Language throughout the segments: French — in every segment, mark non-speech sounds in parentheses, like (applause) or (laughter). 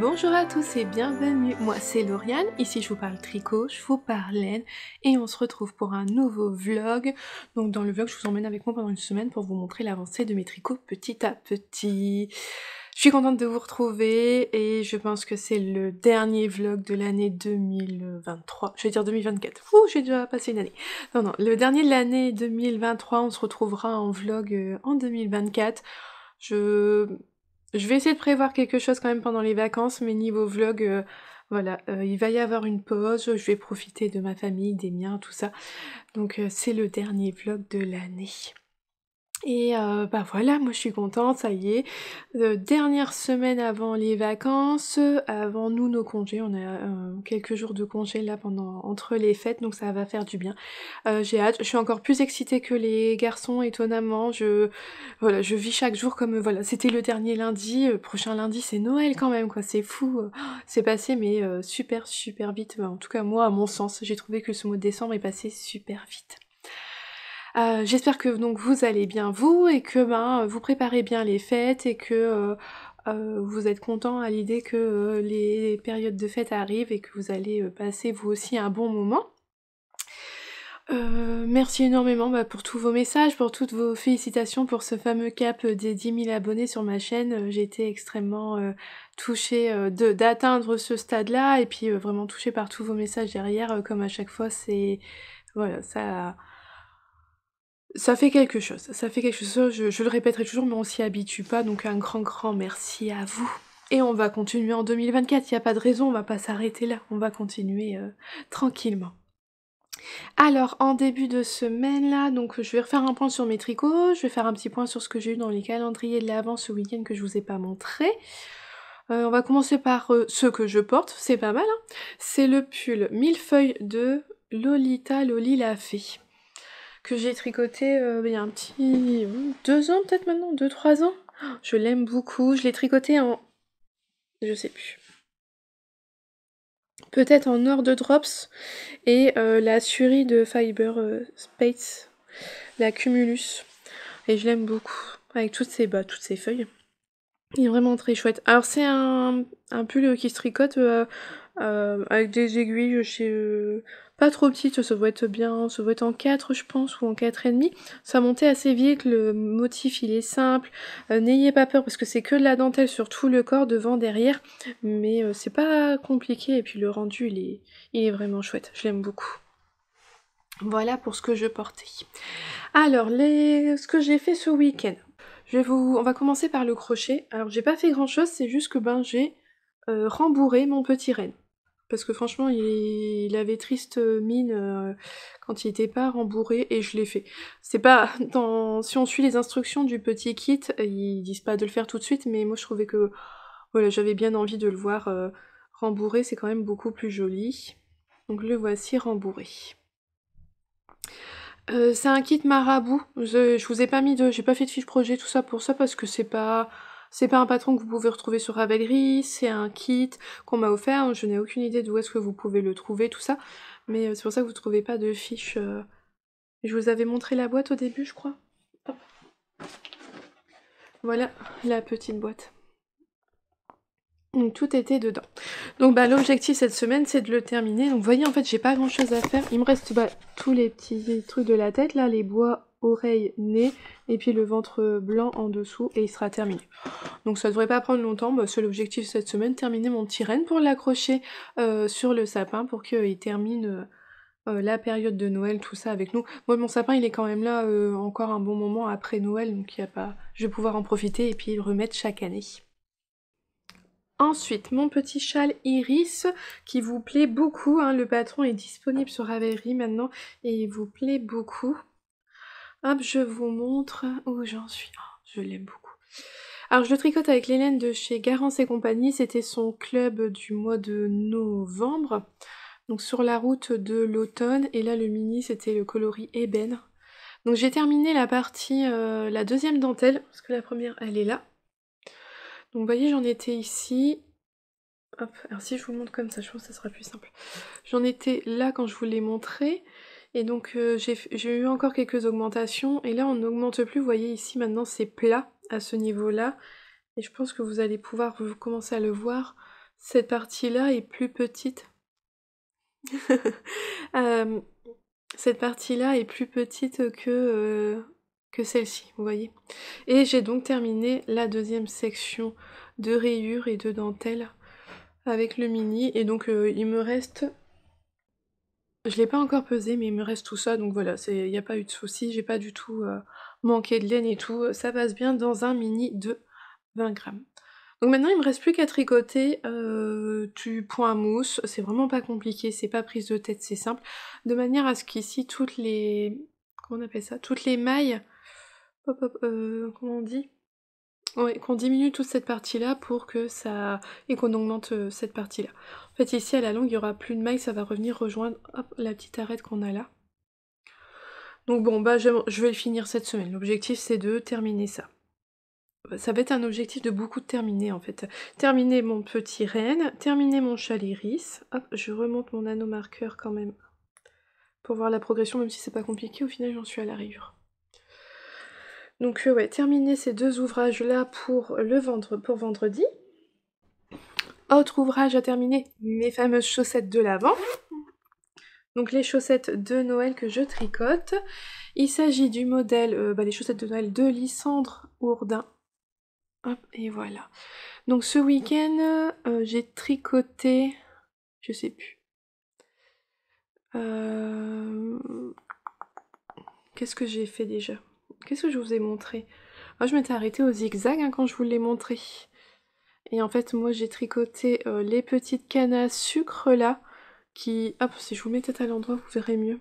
Bonjour à tous et bienvenue, moi c'est Lauriane, ici je vous parle tricot, je vous parle laine et on se retrouve pour un nouveau vlog. Donc dans le vlog je vous emmène avec moi pendant une semaine pour vous montrer l'avancée de mes tricots petit à petit. Je suis contente de vous retrouver et je pense que c'est le dernier vlog de l'année 2023, je vais dire 2024, ouh j'ai déjà passé une année. Non non, le dernier de l'année 2023, on se retrouvera en vlog euh, en 2024. Je je vais essayer de prévoir quelque chose quand même pendant les vacances, mais niveau vlog, euh, voilà, euh, il va y avoir une pause, je vais profiter de ma famille, des miens, tout ça. Donc euh, c'est le dernier vlog de l'année. Et euh, bah voilà, moi je suis contente, ça y est. Euh, dernière semaine avant les vacances, avant nous nos congés, on a euh, quelques jours de congés là pendant entre les fêtes, donc ça va faire du bien. J'ai hâte, je suis encore plus excitée que les garçons, étonnamment. Je voilà, je vis chaque jour comme voilà, c'était le dernier lundi, prochain lundi c'est Noël quand même quoi, c'est fou. Oh, c'est passé mais super super vite. en tout cas moi à mon sens, j'ai trouvé que ce mois de décembre est passé super vite. Euh, j'espère que donc vous allez bien vous et que ben, vous préparez bien les fêtes et que euh, euh, vous êtes content à l'idée que les périodes de fêtes arrivent et que vous allez passer vous aussi un bon moment. merci énormément bah, pour tous vos messages, pour toutes vos félicitations pour ce fameux cap des 10 000 abonnés sur ma chaîne. J'étais extrêmement touchée d'atteindre ce stade-là et puis vraiment touchée par tous vos messages derrière. comme à chaque fois, c'est. Voilà, ça ça fait quelque chose, ça fait quelque chose, je, le répéterai toujours, mais on s'y habitue pas, donc un grand, grand merci à vous. Et on va continuer en 2024, il n'y a pas de raison, on va pas s'arrêter là, on va continuer euh, tranquillement. Alors, en début de semaine, là, donc je vais refaire un point sur mes tricots, je vais faire un petit point sur ce que j'ai eu dans les calendriers de l'avant ce week-end que je vous ai pas montré. Euh, on va commencer par euh, ce que je porte, c'est pas mal, hein. c'est le pull mille feuilles de Lolita Loli la fée que j'ai tricoté euh, il y a un petit deux ans peut-être maintenant, deux trois ans. Oh, je l'aime beaucoup. Je l'ai tricoté en, je sais plus. Peut-être en or de drops et euh, la surie de Fiber euh, Space, la Cumulus. Et je l'aime beaucoup avec toutes ses bah, toutes feuilles. Il est vraiment très chouette. Alors c'est un, pull qui se tricote avec des aiguilles chez trop petite, ça doit être bien, ça doit être en 4 je pense, ou en 4,5. Ça montait assez vite, le motif il est simple, euh, n'ayez pas peur parce que c'est que de la dentelle sur tout le corps, devant, derrière, mais euh, c'est pas compliqué, et puis le rendu il est, il est vraiment chouette, je l'aime beaucoup. Voilà pour ce que je portais. Alors, les... ce que j'ai fait ce week-end. Je vous... On va commencer par le crochet. Alors, j'ai pas fait grand chose, c'est juste que ben, j'ai euh, rembourré mon petit renne parce que franchement, il, avait triste mine euh, quand il était pas rembourré et je l'ai fait. C'est pas (laughs) dans si on suit les instructions du petit kit, ils disent pas de le faire tout de suite, mais moi je trouvais que voilà, j'avais bien envie de le voir euh, rembourré, c'est quand même beaucoup plus joli. Donc le voici rembourré. Euh, c'est un kit marabout. Je, je vous ai pas mis de, j'ai pas fait de fiche projet tout ça pour ça parce que c'est pas c'est pas un patron que vous pouvez retrouver sur Ravelry, c'est un kit qu'on m'a offert, je n'ai aucune idée d'où est-ce que vous pouvez le trouver, tout ça. Mais euh, c'est pour ça que vous ne trouvez pas de fiche. Euh. Je vous avais montré la boîte au début, je crois. Voilà la petite boîte. Donc tout était dedans. Donc bah, l'objectif cette semaine c'est de le terminer. Donc vous voyez en fait j'ai pas grand chose à faire. Il me reste bah, tous les petits trucs de la tête là, les bois oreille, nez, et puis le ventre blanc en dessous, et il sera terminé. Donc ça devrait pas prendre longtemps, c'est bah, l'objectif cette semaine, terminer mon petit pour l'accrocher euh, sur le sapin pour qu'il termine... Euh, euh, la période de Noël, tout ça avec nous. Moi, mon sapin, il est quand même là encore un bon moment après Noël, donc a pas... je vais pouvoir en profiter et puis le remettre chaque année. Ensuite, mon petit châle iris qui vous plaît beaucoup. Hein. le patron est disponible sur Ravelry maintenant et il vous plaît beaucoup. Hop, je vous montre où j'en suis. Ah, je l'aime beaucoup. Alors je le tricote avec l'Hélène de chez Garance et compagnie, c'était son club du mois de novembre, donc sur la route de l'automne, et là le mini c'était le coloris ébène. Donc j'ai terminé la partie, euh, la deuxième dentelle, parce que la première elle est là. Donc vous voyez j'en étais ici, hop, alors si je vous montre comme ça je pense que ça sera plus simple. J'en étais là quand je vous l'ai montré, et donc euh, j'ai eu encore quelques augmentations. Et là on n'augmente plus, vous voyez ici maintenant c'est plat à ce niveau-là. Et je pense que vous allez pouvoir commencer à le voir. Cette partie-là est plus petite. (laughs) Euh, cette partie-là est plus petite que, euh, que celle-ci, vous voyez. Et j'ai donc terminé la deuxième section de rayures et de dentelles avec le mini. Et donc il me reste je l'ai pas encore pesé, mais il me reste tout ça, donc voilà, il n'y a pas eu de souci, j'ai pas du tout euh, manqué de laine et tout, ça passe bien dans un mini de 20 grammes. Donc maintenant il me reste plus qu'à tricoter euh, du point mousse, c'est vraiment pas compliqué, c'est pas prise de tête, c'est simple, de manière à ce qu'ici toutes les... comment on appelle ça Toutes les mailles... Hop, hop, euh, comment on dit qu'on diminue toute cette partie-là pour que ça. et qu'on augmente euh, cette partie-là. En fait, ici à la longue, il n'y aura plus de mailles, ça va revenir rejoindre la petite arête qu'on a là. Donc bon, bah je, vais le finir cette semaine. L'objectif c'est de terminer ça. Ça va être un objectif de beaucoup de terminer en fait. Terminer mon petit renne, terminer mon chaliris. Hop, je remonte mon anneau marqueur quand même pour voir la progression, même si c'est pas compliqué, au final j'en suis à la rayure. Donc euh, ouais, terminer ces deux ouvrages-là pour, le vendre, pour vendredi. Autre ouvrage à terminer, mes fameuses chaussettes de l'avant. Donc les chaussettes de Noël que je tricote. Il s'agit du modèle, euh, bah, les chaussettes de Noël de Lysandre Ourdin. Hop, et voilà. Donc ce week-end, euh, j'ai tricoté, je sais plus. Qu'est-ce que j'ai fait déjà Qu'est-ce que je vous ai montré Moi, je m'étais arrêtée au zigzag hein, quand je vous l'ai montré. Et en fait, moi, j'ai tricoté euh, les petites cannes à sucre là, qui... Hop, si je vous mets à l'endroit, vous verrez mieux.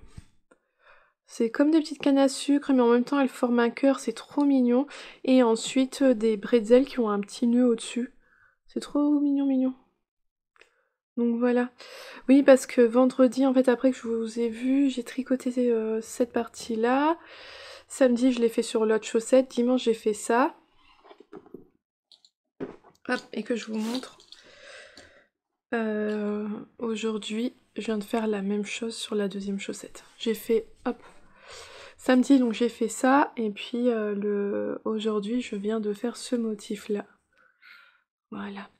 C'est comme des petites cannes à sucre, mais en même temps, elles forment un cœur, c'est trop mignon. Et ensuite, euh, des bretzels qui ont un petit nœud au-dessus. C'est trop mignon, mignon. Donc voilà. Oui, parce que vendredi, en fait, après que je vous ai vu, j'ai tricoté euh, cette partie-là. Samedi, je l'ai fait sur l'autre chaussette. Dimanche, j'ai fait ça. et que je vous montre. Euh, aujourd'hui, je viens de faire la même chose sur la deuxième chaussette. J'ai fait, hop, samedi, donc j'ai fait ça. Et puis, euh, le... aujourd'hui, je viens de faire ce motif-là. Voilà.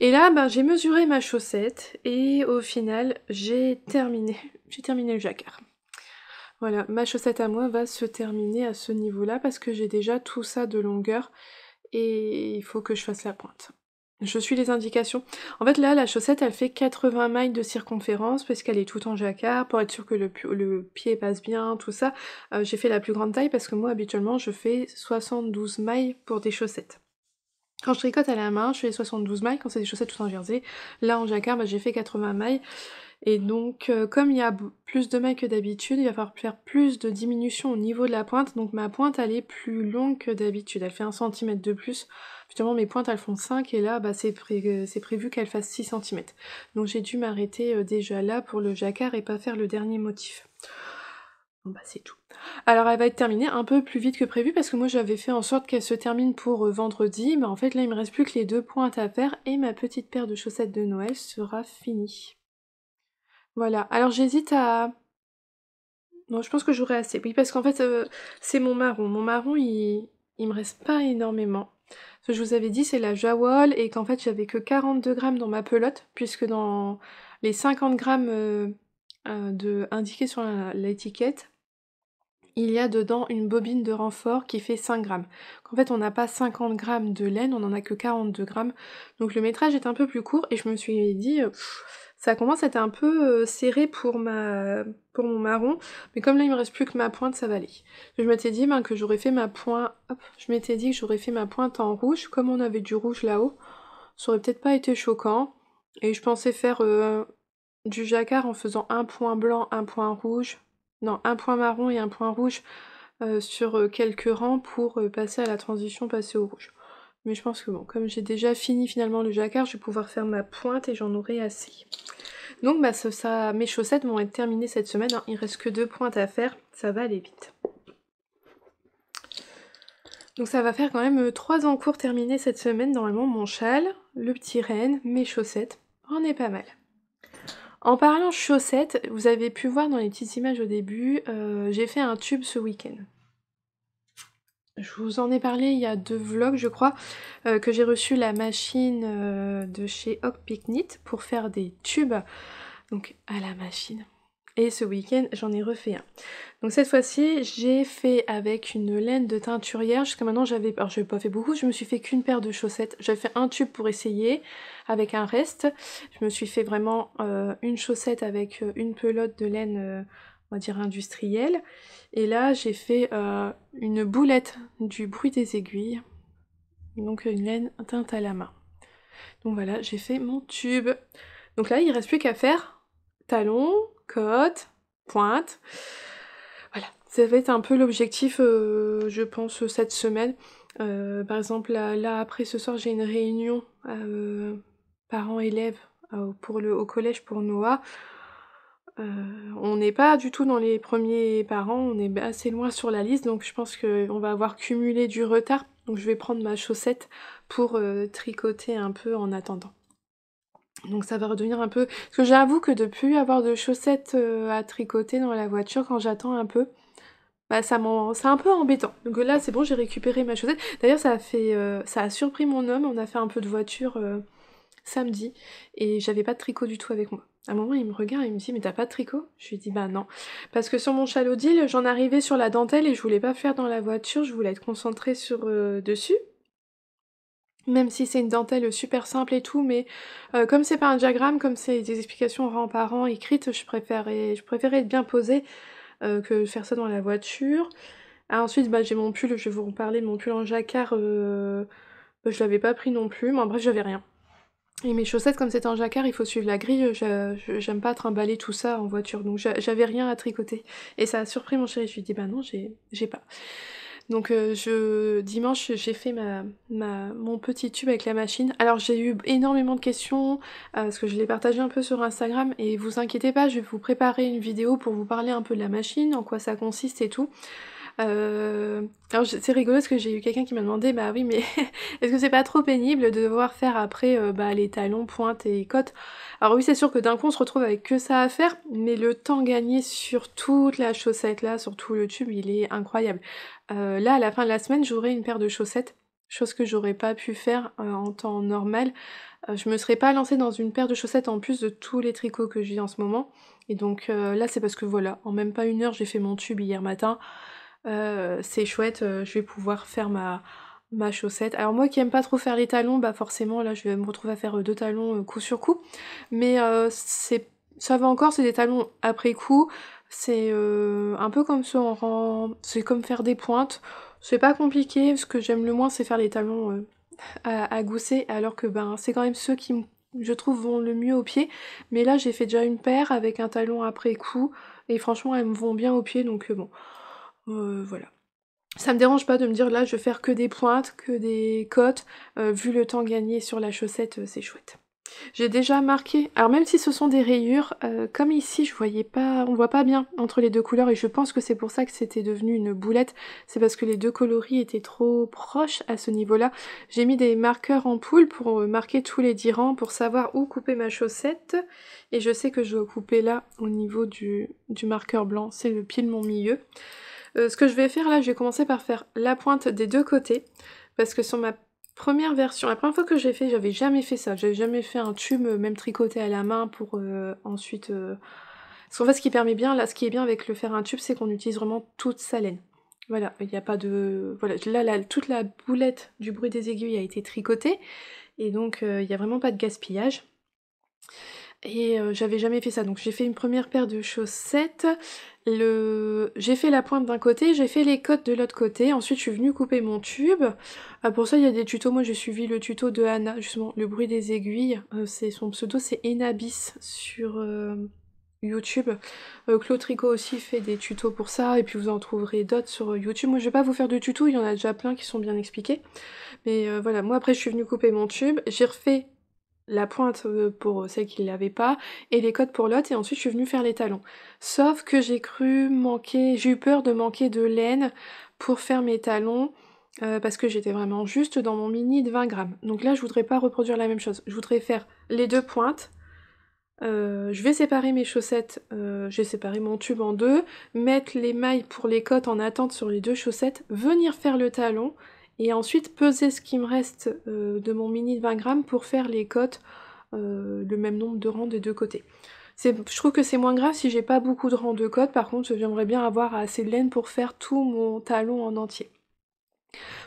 Et là, ben, j'ai mesuré ma chaussette et au final, j'ai terminé. (laughs) J'ai terminé le jacquard. Voilà, ma chaussette à moi va se terminer à ce niveau-là parce que j'ai déjà tout ça de longueur et il faut que je fasse la pointe. Je suis les indications. En fait là, la chaussette, elle fait 80 mailles de circonférence parce qu'elle est tout en jacquard pour être sûr que le, pied passe bien, tout ça. Euh, j'ai fait la plus grande taille parce que moi, habituellement, je fais 72 mailles pour des chaussettes. Quand je tricote à la main, je fais 72 mailles quand c'est des chaussettes tout en jersey. Là, en jacquard, bah, j'ai fait 80 mailles. Et donc, euh, comme il y a plus de mailles que d'habitude, il va falloir faire plus de diminution au niveau de la pointe. Donc ma pointe, elle est plus longue que d'habitude. Elle fait 1 cm de plus. Finalement mes pointes, elles font 5 et là, bah, c'est prévu qu'elles fassent 6 cm. Donc j'ai dû m'arrêter euh, déjà là pour le jacquard et pas faire le dernier motif. Bon bah c'est tout. Alors elle va être terminée un peu plus vite que prévu parce que moi j'avais fait en sorte qu'elle se termine pour euh, vendredi. Mais en fait là il me reste plus que les deux pointes à faire et ma petite paire de chaussettes de Noël sera finie. Voilà. Alors j'hésite à. Non, je pense que j'aurai assez. Oui, parce qu'en fait, euh, c'est mon marron. Mon marron, il, ne me reste pas énormément. Ce que je vous avais dit, c'est la jawol et qu'en fait, j'avais que 42 grammes dans ma pelote, puisque dans les 50 grammes euh, euh, de... indiqués sur l'étiquette, il y a dedans une bobine de renfort qui fait 5 grammes. En fait, on n'a pas 50 grammes de laine, on n'en a que 42 grammes. Donc le métrage est un peu plus court et je me suis dit, ça commence à être un peu euh, serré pour, ma, mon marron, mais comme là il me reste plus que ma pointe, ça va aller. Je m'étais dit ben, que j'aurais fait ma pointe, je m'étais dit que j'aurais fait ma pointe en rouge, comme on avait du rouge là-haut, ça aurait peut-être pas été choquant. Et je pensais faire euh, du jacquard en faisant un point blanc, un point rouge, non, un point marron et un point rouge euh, sur quelques rangs pour passer à la transition, passer au rouge. Mais je pense que bon, comme j'ai déjà fini finalement le jacquard, je vais pouvoir faire ma pointe et j'en aurai assez. Donc bah, ça, mes chaussettes vont être terminées cette semaine. Hein. Il ne reste que deux pointes à faire, ça va aller vite. Donc ça va faire quand même euh, trois cours terminés cette semaine. Normalement mon châle, le petit renne, mes chaussettes. On est pas mal. En parlant chaussettes, vous avez pu voir dans les petites images au début, euh, j'ai fait un tube ce week-end. Je vous en ai parlé il y a deux vlogs, je crois, euh, que j'ai reçu la machine euh, de chez Hawk Picnit pour faire des tubes, donc à la machine. Et ce week-end, j'en ai refait un. Donc cette fois-ci, j'ai fait avec une laine de teinturière. Jusqu'à maintenant, j'avais, alors pas fait beaucoup, je me suis fait qu'une paire de chaussettes. J'avais fait un tube pour essayer avec un reste. Je me suis fait vraiment euh, une chaussette avec une pelote de laine on va dire industriel. Et là, j'ai fait euh, une boulette du bruit des aiguilles, donc une laine teinte à la main. Donc voilà, j'ai fait mon tube. Donc là, il reste plus qu'à faire talon, côte, pointe. Voilà, ça va être un peu l'objectif, euh, je pense, cette semaine. Euh, par exemple, là, après ce soir, j'ai une réunion parents-élèves pour le, au collège pour Noah. Euh, on n'est pas du tout dans les premiers parents, on est assez loin sur la liste, donc je pense qu'on va avoir cumulé du retard. Donc je vais prendre ma chaussette pour euh, tricoter un peu en attendant. Donc ça va redevenir un peu... Parce que j'avoue que de plus avoir de chaussettes euh, à tricoter dans la voiture quand j'attends un peu, bah ça m'en... c'est un peu embêtant. Donc là c'est bon, j'ai récupéré ma chaussette. D'ailleurs ça a fait... ça a surpris mon homme, on a fait un peu de voiture samedi et j'avais pas de tricot du tout avec moi. À un moment, il me regarde et il me dit Mais t'as pas de tricot Je lui dis Bah non. Parce que sur mon chalodil, j'en arrivais sur la dentelle et je voulais pas faire dans la voiture, je voulais être concentrée sur euh, dessus. Même si c'est une dentelle super simple et tout, mais euh, comme c'est pas un diagramme, comme c'est des explications rang par rang écrites, je préférais, je préférais être bien posée euh, que faire ça dans la voiture. ensuite, bah, j'ai mon pull, je vais vous reparler de mon pull en jacquard. Bah, je l'avais pas pris non plus, mais en bref, j'avais rien. Et mes chaussettes, comme c'est en jacquard, il faut suivre la grille. J'aime pas trimballer tout ça en voiture, donc j'avais rien à tricoter. Et ça a surpris mon chéri. Je lui ai dit, bah non, j'ai pas. Donc euh, je, dimanche, j'ai fait ma, ma, mon petit tube avec la machine. Alors j'ai eu énormément de questions, euh, parce que je l'ai partagé un peu sur Instagram, et vous inquiétez pas, je vais vous préparer une vidéo pour vous parler un peu de la machine, en quoi ça consiste et tout. Euh, alors c'est rigolo parce que j'ai eu quelqu'un qui m'a demandé bah oui mais (laughs) est-ce que c'est pas trop pénible de devoir faire après euh, bah, les talons, pointes et côtes Alors oui c'est sûr que d'un coup on se retrouve avec que ça à faire mais le temps gagné sur toute la chaussette là, sur tout le tube il est incroyable. Euh, là à la fin de la semaine j'aurai une paire de chaussettes, chose que j'aurais pas pu faire en temps normal. je me serais pas lancée dans une paire de chaussettes en plus de tous les tricots que j'ai en ce moment. Et donc là c'est parce que voilà, en même pas une heure j'ai fait mon tube hier matin. Euh, c'est chouette, euh, je vais pouvoir faire ma, chaussette. Alors moi qui aime pas trop faire les talons, bah forcément là je vais me retrouver à faire euh, deux talons coup sur coup. Mais ça va encore, c'est des talons après coup. C'est un peu comme ça on C'est comme faire des pointes. C'est pas compliqué, ce que j'aime le moins c'est faire les talons à, gousset alors que ben c'est quand même ceux qui je trouve vont le mieux au pied. Mais là j'ai fait déjà une paire avec un talon après coup et franchement elles me vont bien au pied donc bon. Euh, voilà. Ça me dérange pas de me dire là je vais faire que des pointes, que des côtes, euh, vu le temps gagné sur la chaussette, euh, c'est chouette. J'ai déjà marqué, alors même si ce sont des rayures, comme ici je voyais pas, on voit pas bien entre les deux couleurs et je pense que c'est pour ça que c'était devenu une boulette, c'est parce que les deux coloris étaient trop proches à ce niveau-là. J'ai mis des marqueurs en poule pour marquer tous les 10 rangs, pour savoir où couper ma chaussette et je sais que je vais couper là au niveau du, du marqueur blanc, c'est le de mon milieu. Euh, ce que je vais faire là, je vais commencer par faire la pointe des deux côtés, parce que sur ma première version, la première fois que j'ai fait, j'avais jamais fait ça, j'avais jamais fait un tube euh, même tricoté à la main pour euh, ensuite... Parce qu'en fait, ce qui permet bien, là, ce qui est bien avec le faire un tube, c'est qu'on utilise vraiment toute sa laine. Voilà, il n'y a pas de... Voilà, là, toute la boulette du bruit des aiguilles a été tricotée, et donc il n'y a vraiment pas de gaspillage. Et j'avais jamais fait ça. Donc j'ai fait une première paire de chaussettes le... j'ai fait la pointe d'un côté, j'ai fait les côtes de l'autre côté, ensuite je suis venue couper mon tube. Ah, pour ça il y a des tutos, moi j'ai suivi le tuto de Anna, justement, le bruit des aiguilles, euh, c'est son pseudo c'est Enabis sur euh, YouTube. Euh, Claude Tricot aussi fait des tutos pour ça, et puis vous en trouverez d'autres sur YouTube. Moi je vais pas vous faire de tuto. il y en a déjà plein qui sont bien expliqués. Mais voilà, moi après je suis venue couper mon tube, j'ai refait la pointe euh, pour celle qui ne l'avait pas, et les cotes pour l'autre, et ensuite je suis venue faire les talons. Sauf que j'ai cru manquer, j'ai eu peur de manquer de laine pour faire mes talons, euh, parce que j'étais vraiment juste dans mon mini de 20 grammes. Donc là, je voudrais pas reproduire la même chose. Je voudrais faire les deux pointes. Euh, je vais séparer mes chaussettes, j'ai séparé mon tube en deux, mettre les mailles pour les cotes en attente sur les deux chaussettes, venir faire le talon, et ensuite peser ce qui me reste euh, de mon mini de 20 grammes pour faire les côtes, euh, le même nombre de rangs des deux côtés. Je trouve que c'est moins grave si j'ai pas beaucoup de rangs de côtes. par contre je viendrais bien avoir assez de laine pour faire tout mon talon en entier.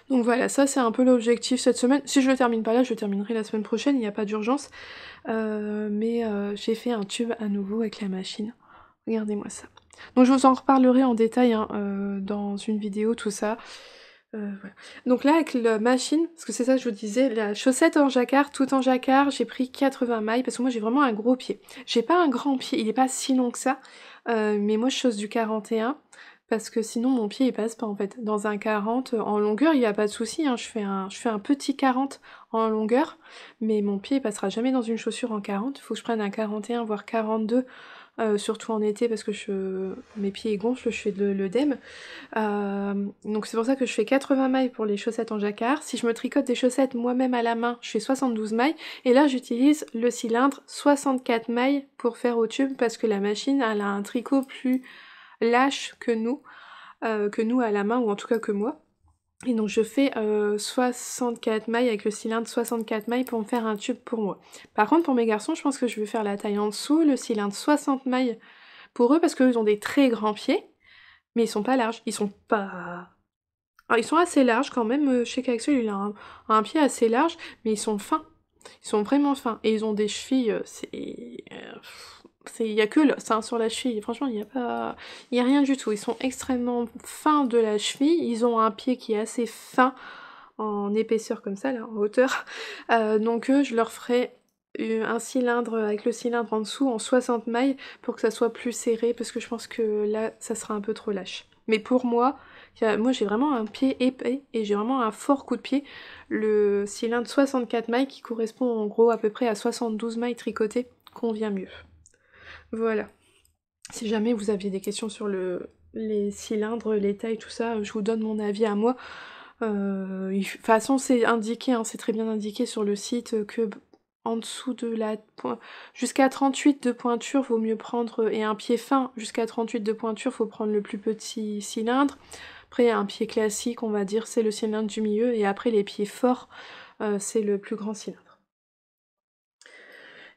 Donc voilà, ça c'est un peu l'objectif cette semaine. Si je le termine pas là, je le terminerai la semaine prochaine, il n'y a pas d'urgence. Euh, mais j'ai fait un tube à nouveau avec la machine. Regardez-moi ça. Donc je vous en reparlerai en détail hein, dans une vidéo, tout ça. Euh, Donc là, avec la machine, parce que c'est ça que je vous disais, la chaussette en jacquard, tout en jacquard, j'ai pris 80 mailles, parce que moi j'ai vraiment un gros pied. J'ai pas un grand pied, il est pas si long que ça, euh, mais moi je chose du 41, parce que sinon mon pied il passe pas en fait. Dans un 40, euh, en longueur, il n'y a pas de souci, hein. je, fais un, je fais un petit 40 en longueur, mais mon pied il passera jamais dans une chaussure en 40, il faut que je prenne un 41, voire 42 euh, surtout en été parce que je, mes pieds gonflent, je fais de l'œdème. Euh, donc c'est pour ça que je fais 80 mailles pour les chaussettes en jacquard. Si je me tricote des chaussettes moi-même à la main, je fais 72 mailles. Et là j'utilise le cylindre 64 mailles pour faire au tube parce que la machine elle a un tricot plus lâche que nous, euh, que nous à la main ou en tout cas que moi. Et donc je fais 64 euh, mailles avec le cylindre 64 mailles pour me faire un tube pour moi. Par contre pour mes garçons je pense que je vais faire la taille en dessous, le cylindre 60 mailles pour eux parce qu'ils ont des très grands pieds, mais ils sont pas larges, ils sont pas... Ah, ils sont assez larges quand même, euh, chez Kaxul, il a un, pied assez large, mais ils sont fins, ils sont vraiment fins, et ils ont des chevilles, euh, c'est... Il n'y a que ça sur la cheville. Franchement, il n'y a pas. Il a rien du tout. Ils sont extrêmement fins de la cheville. Ils ont un pied qui est assez fin en épaisseur comme ça, là, en hauteur. (laughs) Euh, donc je leur ferai un cylindre avec le cylindre en dessous en 60 mailles pour que ça soit plus serré parce que je pense que là, ça sera un peu trop lâche. Mais pour moi, moi j'ai vraiment un pied épais et j'ai vraiment un fort coup de pied. Le cylindre 64 mailles qui correspond en gros à peu près à 72 mailles tricotées convient mieux. Voilà. Si jamais vous aviez des questions sur les cylindres, les tailles, tout ça, je vous donne mon avis à moi. de toute façon, c'est indiqué, hein, c'est très bien indiqué sur le site que en dessous de la jusqu'à 38 de pointure, vaut mieux prendre et un pied fin jusqu'à 38 de pointure, faut prendre le plus petit cylindre. Après, un pied classique, on va dire, c'est le cylindre du milieu, et après les pieds forts, euh, c'est le plus grand cylindre.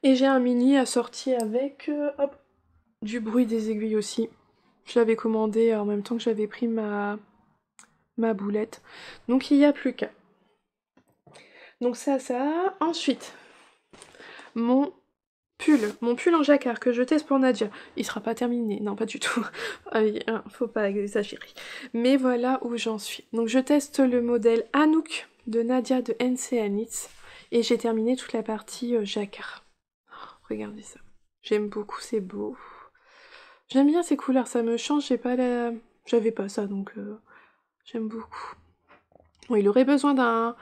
Et j'ai un mini assorti avec euh, hop, du bruit des aiguilles aussi. Je l'avais commandé en même temps que j'avais pris ma, ma boulette. Donc il n'y a plus qu'à. Donc ça, ça. Ensuite, mon pull. Mon pull en jacquard que je teste pour Nadia. Il sera pas terminé. Non, pas du tout. (laughs) Ah hein, faut pas exagérer. Mais voilà où j'en suis. Donc je teste le modèle Anouk de Nadia de NC Et j'ai terminé toute la partie euh, jacquard. Regardez ça. J'aime beaucoup, c'est beau. J'aime bien ces couleurs, ça me change, j'ai pas la... J'avais pas ça, donc euh, j'aime beaucoup. il aurait besoin d'un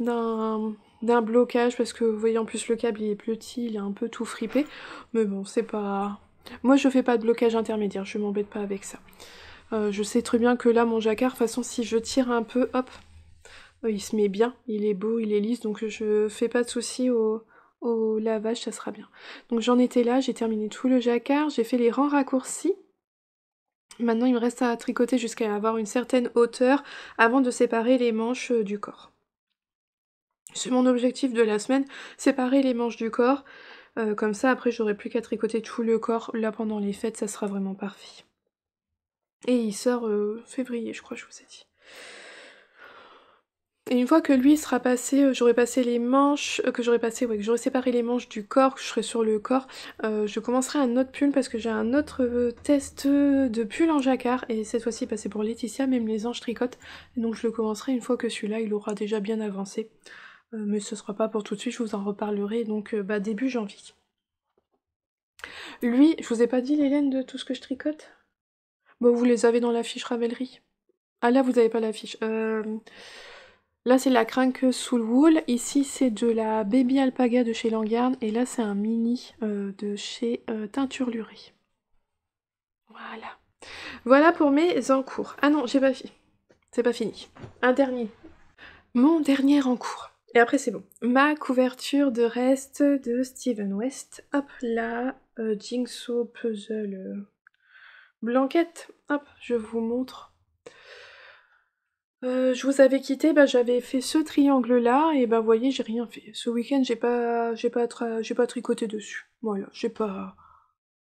d'un blocage parce que vous voyez en plus le câble il est petit, il est un peu tout fripé. Mais bon, c'est pas... Moi je fais pas de blocage intermédiaire, je m'embête pas avec ça. Euh, je sais très bien que là mon jacquard, de toute façon si je tire un peu, hop, euh, il se met bien, il est beau, il est lisse, donc je fais pas de souci au, au oh, lavage, ça sera bien. Donc j'en étais là, j'ai terminé tout le jacquard, j'ai fait les rangs raccourcis. Maintenant, il me reste à tricoter jusqu'à avoir une certaine hauteur avant de séparer les manches euh, du corps. C'est mon objectif de la semaine, séparer les manches du corps. Euh, comme ça, après, j'aurai plus qu'à tricoter tout le corps. Là, pendant les fêtes, ça sera vraiment parfait. Et il sort euh, février, je crois, je vous ai dit. Et une fois que lui sera passé, euh, j'aurai passé les manches, euh, que j'aurai passé, ouais, que j'aurai séparé les manches du corps, que je serai sur le corps, euh, je commencerai un autre pull parce que j'ai un autre test de pull en jacquard et cette fois-ci passé bah, pour Laetitia, même les anges tricotent. Donc je le commencerai une fois que celui-là il aura déjà bien avancé. mais ce sera pas pour tout de suite, je vous en reparlerai donc bah, début janvier. Lui, je vous ai pas dit les laines de tout ce que je tricote Bon, vous les avez dans la fiche Ravelry. Ah là, vous n'avez pas la fiche. Euh... Là, c'est la crinque Soul Wool. Ici, c'est de la Baby Alpaga de chez Langarne. Et là, c'est un mini euh, de chez euh, Teinture Lurée. Voilà. Voilà pour mes encours. Ah non, j'ai pas fini. C'est pas fini. Un dernier. Mon dernier encours. Et après, c'est bon. Ma couverture de reste de Steven West. Hop la euh, Jigsaw Puzzle Blanquette. Hop, je vous montre. Euh, je vous avais quitté, bah, j'avais fait ce triangle là et bah, vous voyez j'ai rien fait. Ce week-end j'ai pas j'ai pas tricoté dessus. Voilà, j'ai pas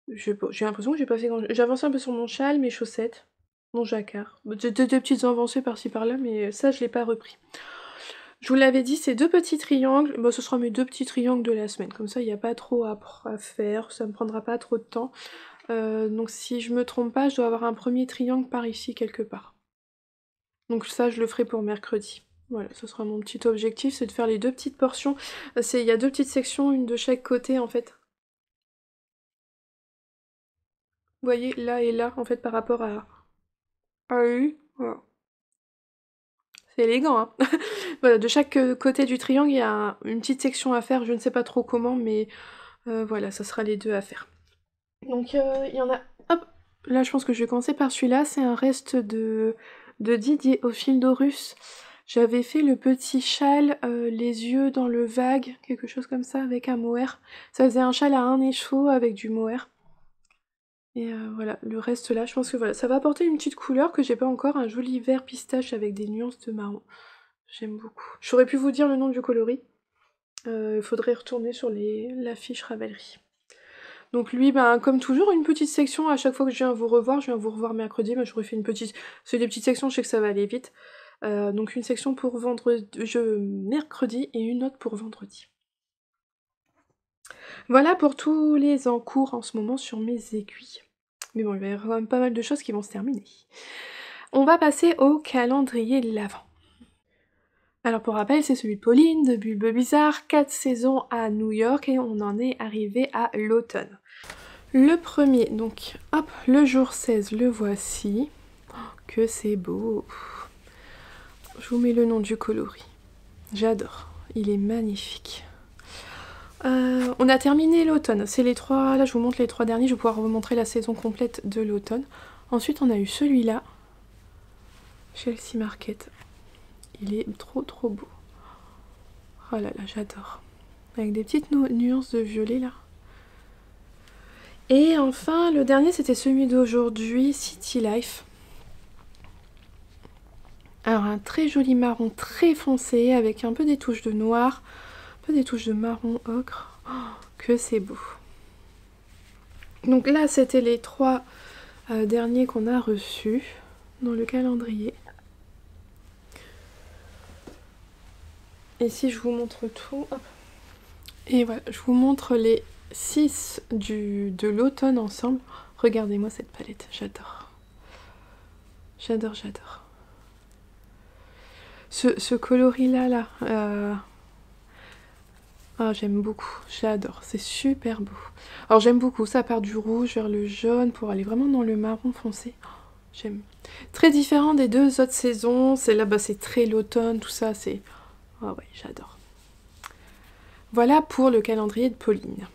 j'ai l'impression que j'ai pas fait grand J'ai avancé un peu sur mon châle, mes chaussettes, mon jacquard. Bah, deux, petites avancées par-ci par-là, mais ça je l'ai pas repris. Je vous l'avais dit, ces deux petits triangles, ce sera mes deux petits triangles de la semaine, comme ça il n'y a pas trop à, faire, ça me prendra pas trop de temps. Euh, donc si je me trompe pas, je dois avoir un premier triangle par ici quelque part. Donc ça, je le ferai pour mercredi. Voilà, ce sera mon petit objectif, c'est de faire les deux petites portions. Euh, il y a deux petites sections, une de chaque côté en fait. Vous voyez, là et là, en fait, par rapport à, Ah oui, Voilà. C'est élégant, hein (laughs) Voilà, de chaque euh, côté du triangle, il y a une petite section à faire, je ne sais pas trop comment, mais euh, voilà, ça sera les deux à faire. Donc, il y en a... Hop Là, je pense que je vais commencer par celui-là, c'est un reste de de Didier d'Orus, J'avais fait le petit châle, euh, les yeux dans le vague, quelque chose comme ça, avec un mohair. Ça faisait un châle à un écheveau avec du mohair. Et euh, voilà, le reste là, je pense que voilà, ça va apporter une petite couleur que j'ai pas encore, un joli vert pistache avec des nuances de marron. J'aime beaucoup. J'aurais pu vous dire le nom du coloris. Euh, il faudrait retourner sur les, Ravelry. Donc lui, ben, comme toujours, une petite section à chaque fois que je viens vous revoir. Je viens vous revoir mercredi, mais j'aurais fait une petite... C'est des petites sections, je sais que ça va aller vite. Euh, donc une section pour vendredi, je, mercredi et une autre pour vendredi. Voilà pour tous les encours en ce moment sur mes aiguilles. Mais bon, il va y avoir pas mal de choses qui vont se terminer. On va passer au calendrier l'avant. Alors pour rappel, c'est celui de Pauline, de Bulbe Bizarre, 4 saisons à New York et on en est arrivé à l'automne. Le premier, donc hop, le jour 16, le voici. Oh, que c'est beau. Je vous mets le nom du coloris. J'adore, il est magnifique. Euh, on a terminé l'automne, c'est les trois, là je vous montre les trois derniers, je vais pouvoir vous montrer la saison complète de l'automne. Ensuite on a eu celui-là, Chelsea Market. Il est trop trop beau. Oh là là, j'adore. Avec des petites nuances de violet là. Et enfin, le dernier c'était celui d'aujourd'hui, City Life. Alors un très joli marron très foncé avec un peu des touches de noir, un peu des touches de marron ocre. Oh, que c'est beau. Donc là, c'était les trois euh, derniers qu'on a reçus dans le calendrier. Et si je vous montre tout, et voilà, je vous montre les 6 de l'automne ensemble. Regardez-moi cette palette, j'adore. J'adore, j'adore. Ce, coloris-là, là, ah, j'aime beaucoup, j'adore, c'est super beau. Alors j'aime beaucoup, ça part du rouge vers le jaune pour aller vraiment dans le marron foncé. j'aime. Très différent des deux autres saisons, c'est là-bas c'est très l'automne, tout ça, c'est... Ah ouais, j'adore. Voilà pour le calendrier de Pauline.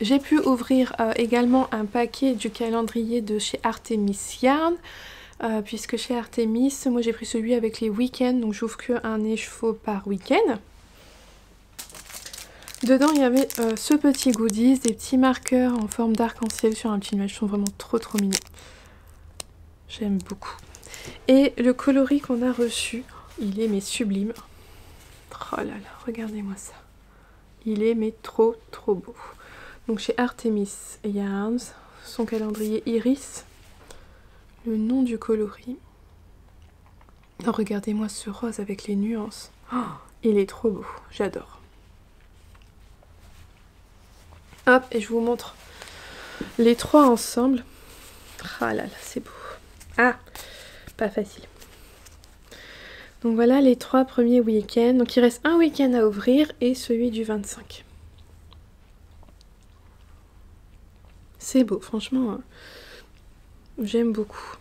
J'ai pu ouvrir euh, également un paquet du calendrier de chez Artemis Yarn. Euh, puisque chez Artemis, moi j'ai pris celui avec les week-ends, donc j'ouvre qu'un écheveau par week-end. Dedans, il y avait euh, ce petit goodies, des petits marqueurs en forme d'arc-en-ciel sur un petit nuage, ils sont vraiment trop trop mignons. J'aime beaucoup. Et le coloris qu'on a reçu, il est mais sublime. Oh là là, regardez-moi ça. Il est mais trop trop beau. Donc chez Artemis Yarns, son calendrier Iris, le nom du coloris. regardez-moi ce rose avec les nuances. Oh, il est trop beau, j'adore. Hop, et je vous montre les trois ensemble. oh là là, c'est beau. Ah, pas facile. Donc voilà les trois premiers week-ends. Donc il reste un week-end à ouvrir et celui du 25. C'est beau, franchement, euh, j'aime beaucoup.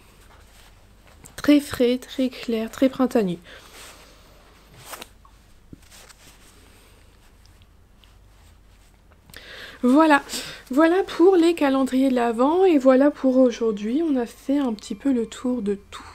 Très frais, très clair, très printanier. Voilà, voilà pour les calendriers de l'Avent et voilà pour aujourd'hui. On a fait un petit peu le tour de tout.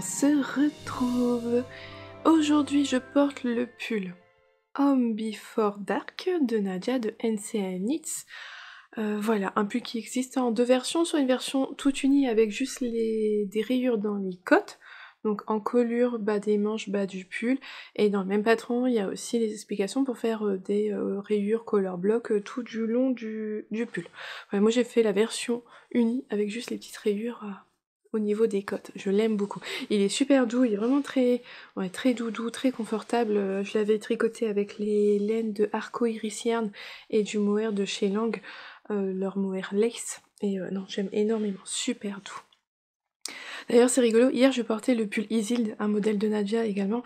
se retrouve. Aujourd'hui, je porte le pull Home Before Dark de Nadia de NCA euh, voilà, un pull qui existe en deux versions, soit une version toute unie avec juste les, des rayures dans les côtes, donc en colure, bas des manches, bas du pull, et dans le même patron, il y a aussi les explications pour faire euh, des euh, rayures color block tout du long du, pull. moi j'ai fait la version unie avec juste les petites rayures au niveau des côtes. Je l'aime beaucoup. Il est super doux, il est vraiment très, ouais, très doudou, très confortable. Euh, je l'avais tricoté avec les laines de Arco Irisierne et du mohair de chez Lang, euh, leur mohair lace. Et euh, non, j'aime énormément, super doux. D'ailleurs, c'est rigolo. Hier, je portais le pull Isild, un modèle de Nadia également.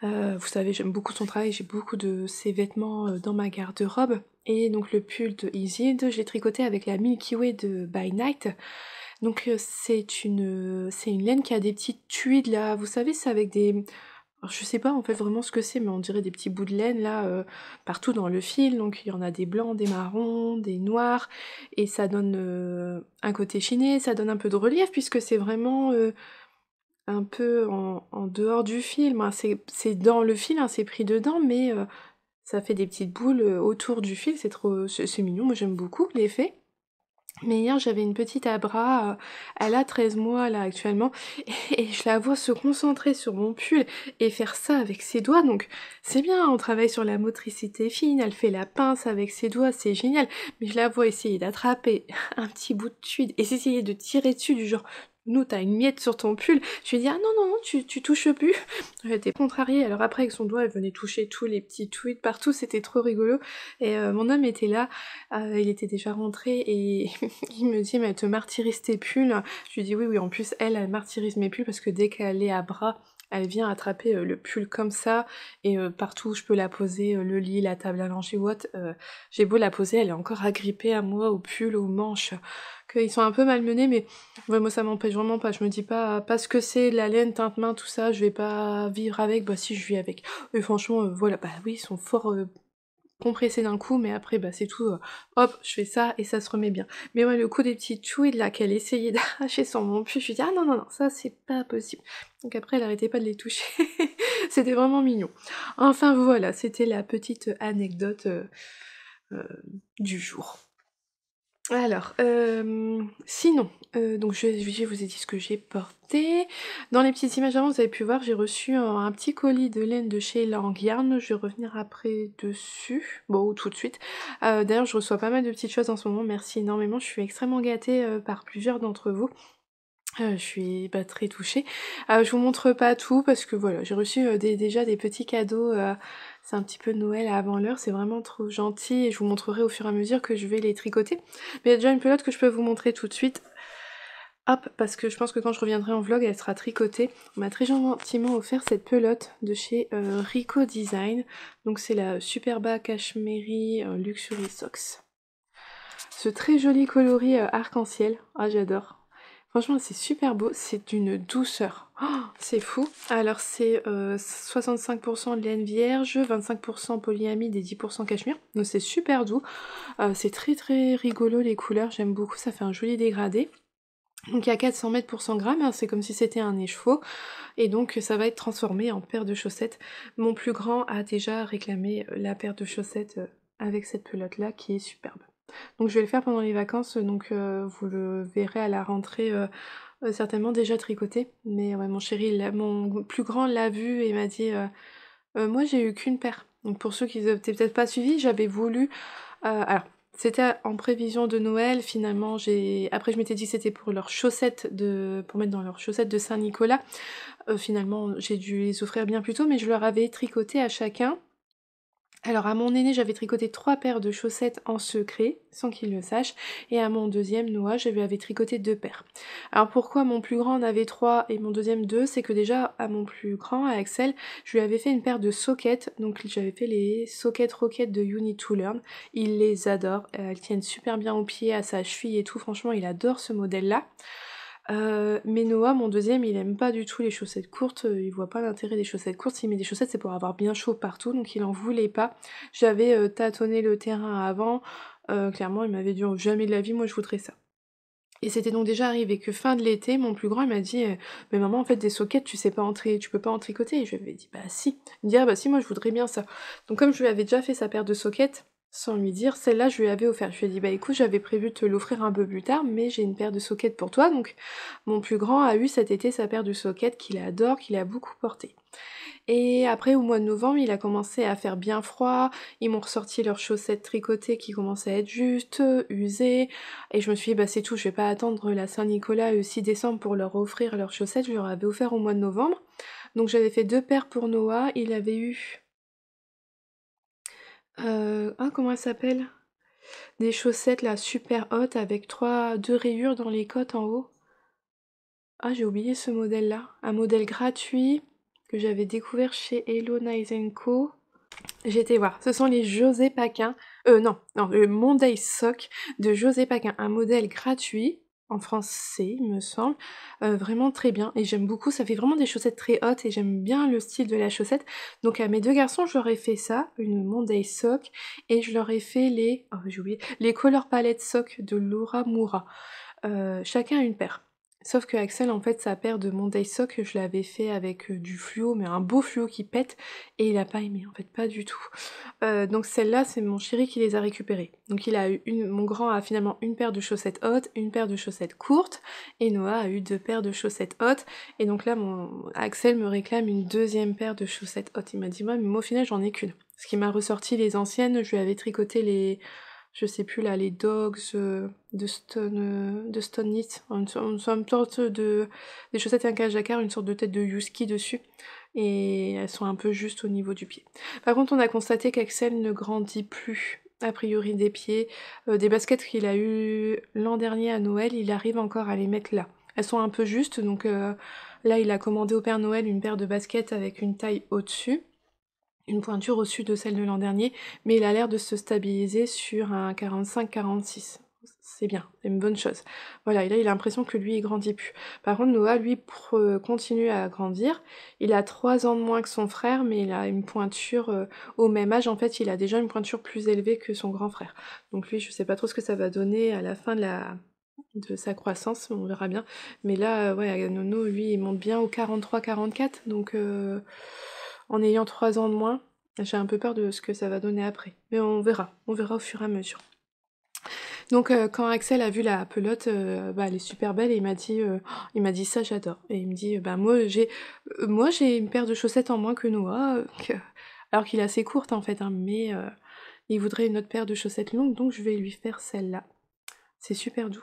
vous savez, j'aime beaucoup son travail, j'ai beaucoup de ses vêtements dans ma garde-robe. Et donc, le pull de Isild, je l'ai tricoté avec la Milky Way de By Night. Donc euh, c'est une, euh, c'est une laine qui a des petites tuiles là, vous savez, c'est avec des... Je sais pas en fait vraiment ce que c'est, mais on dirait des petits bouts de laine là euh, partout dans le fil. Donc il y en a des blancs, des marrons, des noirs, et ça donne un côté chiné, ça donne un peu de relief puisque c'est vraiment un peu en, dehors du fil, C'est dans le fil, hein, c'est pris dedans, mais ça fait des petites boules autour du fil. C'est trop, c'est mignon. Moi j'aime beaucoup l'effet. Mais hier, j'avais une petite à bras, euh, elle a 13 mois là actuellement, et, je la vois se concentrer sur mon pull et faire ça avec ses doigts, donc c'est bien, on travaille sur la motricité fine, elle fait la pince avec ses doigts, c'est génial, mais je la vois essayer d'attraper (laughs) un petit bout de tuide et s'essayer de tirer dessus du genre nous, t'as une miette sur ton pull. Je lui ai dit, ah non, non, tu, tu touches plus. J'étais (laughs) contrariée. Alors après, avec son doigt, elle venait toucher tous les petits tweets partout. C'était trop rigolo. Et euh, mon homme était là. Euh, il était déjà rentré et (laughs) il me dit, mais elle te martyrise tes pulls. Je lui ai dit, oui, oui, en plus, elle, elle martyrise mes pulls parce que dès qu'elle est à bras, elle vient attraper euh, le pull comme ça et partout où je peux la poser, le lit, la table à langer ou j'ai beau la poser, elle est encore agrippée à moi au pull, aux manches qu'ils sont un peu malmenés, mais moi ça m'empêche vraiment pas. Je me dis pas parce que c'est la laine, teinte main, tout ça, je vais pas vivre avec. Bah si, je vis avec. Et franchement, euh, voilà, bah oui, ils sont fort euh, compressés d'un coup, mais après, bah c'est tout. Euh, hop, je fais ça et ça se remet bien. Mais ouais, le coup des petites chouilles là qu'elle essayait (laughs) d'arracher sans mon puits, je lui dis ah non non non, ça c'est pas possible. Donc après, elle arrêtait pas de les toucher. (laughs) c'était vraiment mignon. Enfin voilà, c'était la petite anecdote du jour. Alors, euh, sinon, euh, donc je, vous ai dit ce que j'ai porté. Dans les petites images avant, vous avez pu voir, j'ai reçu un, petit colis de laine de chez Langyarn Je vais revenir après dessus, bon, tout de suite. Euh, d'ailleurs, je reçois pas mal de petites choses en ce moment, merci énormément. Je suis extrêmement gâtée par plusieurs d'entre vous. je suis pas très touchée. je vous montre pas tout parce que voilà, j'ai reçu déjà des petits cadeaux c'est un petit peu Noël avant l'heure, c'est vraiment trop gentil et je vous montrerai au fur et à mesure que je vais les tricoter. Mais il y a déjà une pelote que je peux vous montrer tout de suite. Hop, parce que je pense que quand je reviendrai en vlog, elle sera tricotée. On m'a très gentiment offert cette pelote de chez euh, Rico Design. Donc c'est la Superba Cashmere euh, Luxury Socks. Ce très joli coloris euh, arc-en-ciel. Ah, j'adore. Franchement, c'est super beau, c'est d'une douceur. Oh, c'est fou. Alors, c'est 65% euh, de laine vierge, 25% polyamide et 10% cachemire. Donc, c'est super doux. Euh, c'est très, très rigolo les couleurs. J'aime beaucoup, ça fait un joli dégradé. Donc il y a 400 mètres pour 100 grammes, hein. c'est comme si c'était un écheveau, et donc ça va être transformé en paire de chaussettes. Mon plus grand a déjà réclamé euh, la paire de chaussettes avec cette pelote là qui est superbe. Donc je vais le faire pendant les vacances, donc euh, vous le verrez à la rentrée euh, euh, certainement déjà tricoté. Mais mon chéri, mon plus grand l'a vu et m'a dit moi j'ai eu qu'une paire. Donc pour ceux qui n'avaient peut-être pas suivi, j'avais voulu. alors c'était en prévision de Noël. Finalement, j'ai après je m'étais dit que c'était pour leurs chaussettes de pour mettre dans leurs chaussettes de Saint Nicolas. finalement, j'ai dû les offrir bien plus tôt, mais je leur avais tricoté à chacun alors à mon aîné, j'avais tricoté trois paires de chaussettes en secret, sans qu'il le sache, et à mon deuxième, Noah, je lui avais tricoté deux paires. Alors pourquoi mon plus grand en avait trois et mon deuxième deux C'est que déjà à mon plus grand, à Axel, je lui avais fait une paire de sockets, donc j'avais fait les sockets roquettes de You to Learn. Il les adore, euh, elles tiennent super bien au pied, à sa cheville et tout, franchement il adore ce modèle-là. Euh, mais Noah, mon deuxième, il aime pas du tout les chaussettes courtes, euh, il voit pas l'intérêt des chaussettes courtes, il met des chaussettes c'est pour avoir bien chaud partout, donc il en voulait pas. J'avais euh, tâtonné le terrain avant, clairement il m'avait dit oh, jamais de la vie, moi je voudrais ça. Et c'était donc déjà arrivé que fin de l'été, mon plus grand il m'a dit Mais maman, en fait, des soquettes, tu sais pas entrer, tu peux pas en tricoter. Et je lui avais dit Bah si. Il me dit ah, bah si, moi je voudrais bien ça. Donc, comme je lui avais déjà fait sa paire de soquettes, sans lui dire. Celle-là, je lui avais offert. Je lui ai dit, bah écoute, j'avais prévu de te l'offrir un peu plus tard, mais j'ai une paire de soquettes pour toi. Donc, mon plus grand a eu cet été sa paire de soquettes qu'il adore, qu'il a beaucoup porté. Et après, au mois de novembre, il a commencé à faire bien froid. Ils m'ont ressorti leurs chaussettes tricotées qui commençaient à être juste usées. Et je me suis dit, bah c'est tout, je vais pas attendre la Saint-Nicolas le 6 décembre pour leur offrir leurs chaussettes. Je leur avais offert au mois de novembre. Donc, j'avais fait deux paires pour Noah. Il avait eu euh, hein, comment elle s'appelle Des chaussettes là super hautes avec trois, deux rayures dans les côtes en haut. Ah, j'ai oublié ce modèle là. Un modèle gratuit que j'avais découvert chez Hello Nice J'étais voir. Ce sont les José Paquin. Euh, non, non, le Monday Sock de José Paquin. Un modèle gratuit en français, il me semble. Euh, vraiment très bien. Et j'aime beaucoup. Ça fait vraiment des chaussettes très hautes et j'aime bien le style de la chaussette. Donc à mes deux garçons, j'aurais fait ça, une Monday Sock. Et je leur ai fait les. Oh, les Color Palette Sock de Laura Moura. Euh, chacun une paire. Sauf que Axel, en fait, sa paire de Monday Sock, je l'avais fait avec euh, du fluo, mais un beau fluo qui pète, et il n'a pas aimé, en fait, pas du tout. Euh, donc celle-là, c'est mon chéri qui les a récupérées. Donc il a eu une, mon grand a finalement une paire de chaussettes hautes, une paire de chaussettes courtes, et Noah a eu deux paires de chaussettes hautes. Et donc là, mon Axel me réclame une deuxième paire de chaussettes hautes. Il m'a dit, moi, mais moi, au final, j'en ai qu'une. Ce qui m'a ressorti les anciennes, je lui avais tricoté les, je sais plus là, les Dogs euh, de Stone, euh, de Stone Knit, sorte de des chaussettes et un cage une sorte de tête de Yuski dessus, et elles sont un peu juste au niveau du pied. Par contre, on a constaté qu'Axel ne grandit plus a priori des pieds, euh, des baskets qu'il a eu l'an dernier à Noël, il arrive encore à les mettre là. Elles sont un peu justes, donc là il a commandé au Père Noël une paire de baskets avec une taille au-dessus une pointure au-dessus de celle de l'an dernier, mais il a l'air de se stabiliser sur un 45-46 c'est bien, c'est une bonne chose. Voilà, et là il a l'impression que lui il grandit plus. Par contre, Noah, lui, euh, continue à grandir. Il a 3 ans de moins que son frère, mais il a une pointure euh, au même âge. En fait, il a déjà une pointure plus élevée que son grand frère. Donc lui, je sais pas trop ce que ça va donner à la fin de, la... de sa croissance, on verra bien. Mais là, euh, ouais, Nono, lui, il monte bien au 43-44, donc en ayant trois ans de moins, j'ai un peu peur de ce que ça va donner après. Mais on verra, on verra au fur et à mesure. Donc euh, quand Axel a vu la pelote, euh, bah, elle est super belle et il m'a dit, euh, oh, il m'a dit ça j'adore. Et il me dit bah moi j'ai, moi j'ai une paire de chaussettes en moins que Noah, alors qu'il est assez courte en fait, hein, mais il voudrait une autre paire de chaussettes longues, donc je vais lui faire celle-là. C'est super doux.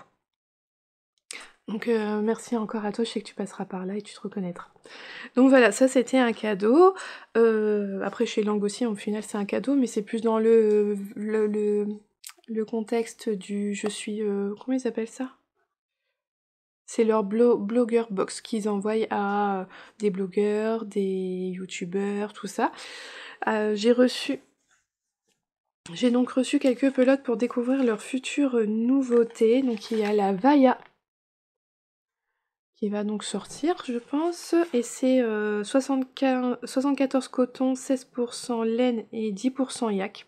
Donc euh, merci encore à toi, je sais que tu passeras par là et tu te reconnaîtras. Donc voilà, ça c'était un cadeau. Euh, après chez Lang aussi, en final c'est un cadeau, mais c'est plus dans le, le, contexte du je suis... Euh, comment ils appellent ça c'est leur blog blogger box qu'ils envoient à des blogueurs, des youtubeurs, tout ça. J'ai reçu j'ai donc reçu quelques pelotes pour découvrir leurs futures nouveautés. Donc il y a la Vaya va donc sortir, je pense. Et c'est 74 coton, 16% laine et 10% yak.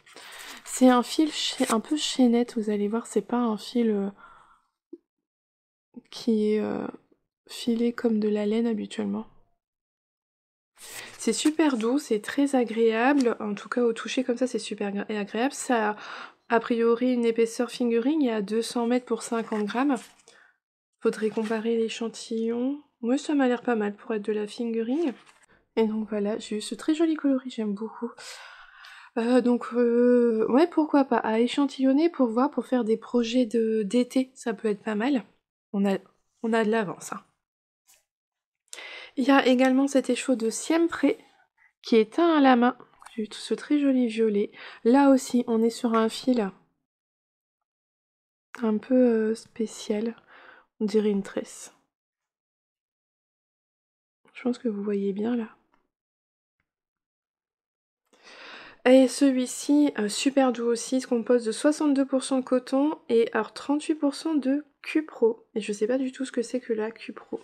C'est un fil un peu chaînette, vous allez voir, c'est pas un fil euh, qui est euh, filé comme de la laine habituellement. C'est super doux, c'est très agréable, en tout cas au toucher comme ça c'est super agréable. Ça a a priori une épaisseur fingering à 200 mètres pour 50 grammes. Faudrait comparer l'échantillon. Moi, ça m'a l'air pas mal pour être de la fingering. Et donc voilà, j'ai eu ce très joli coloris, j'aime beaucoup. Euh, donc, euh, ouais, pourquoi pas, à échantillonner pour voir, pour faire des projets d'été, ça peut être pas mal. On a, de l'avance. Hein. Il y a également cet écheveau de Siempre qui est teint à la main. J'ai eu tout ce très joli violet. Là aussi, on est sur un fil un peu euh, spécial. On dirait une tresse. Je pense que vous voyez bien là. Et celui-ci, super doux aussi, se compose de 62% de coton et alors 38% de cupro. Et je ne sais pas du tout ce que c'est que la cupro.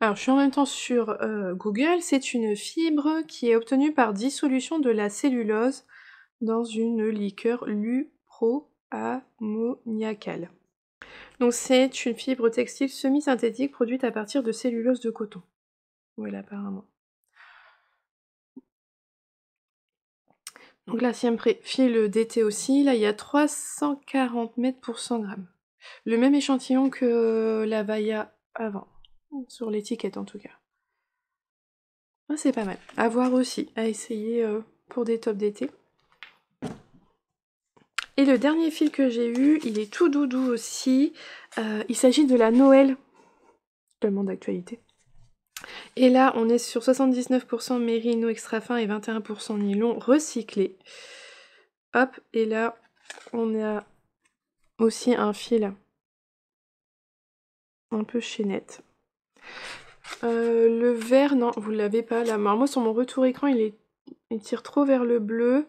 Alors, je suis en même temps sur euh, Google. C'est une fibre qui est obtenue par dissolution de la cellulose dans une liqueur lupro Ammoniacal. Donc c'est une fibre textile semi-synthétique produite à partir de cellulose de coton. Voilà apparemment. Donc là, si préfile d'été aussi, là, il y a 340 mètres pour 100 grammes. Le même échantillon que euh, la vaya avant, sur l'étiquette en tout cas. Ah, c'est pas mal. À voir aussi, à essayer euh, pour des tops d'été. Et le dernier fil que j'ai eu, il est tout doudou aussi. Euh, il s'agit de la Noël. Tellement d'actualité. Et là, on est sur 79% mérino extra fin et 21% nylon recyclé. Hop, et là, on a aussi un fil un peu chaînette. Euh, le vert, non, vous ne l'avez pas là. Moi, sur mon retour écran, il, est... il tire trop vers le bleu.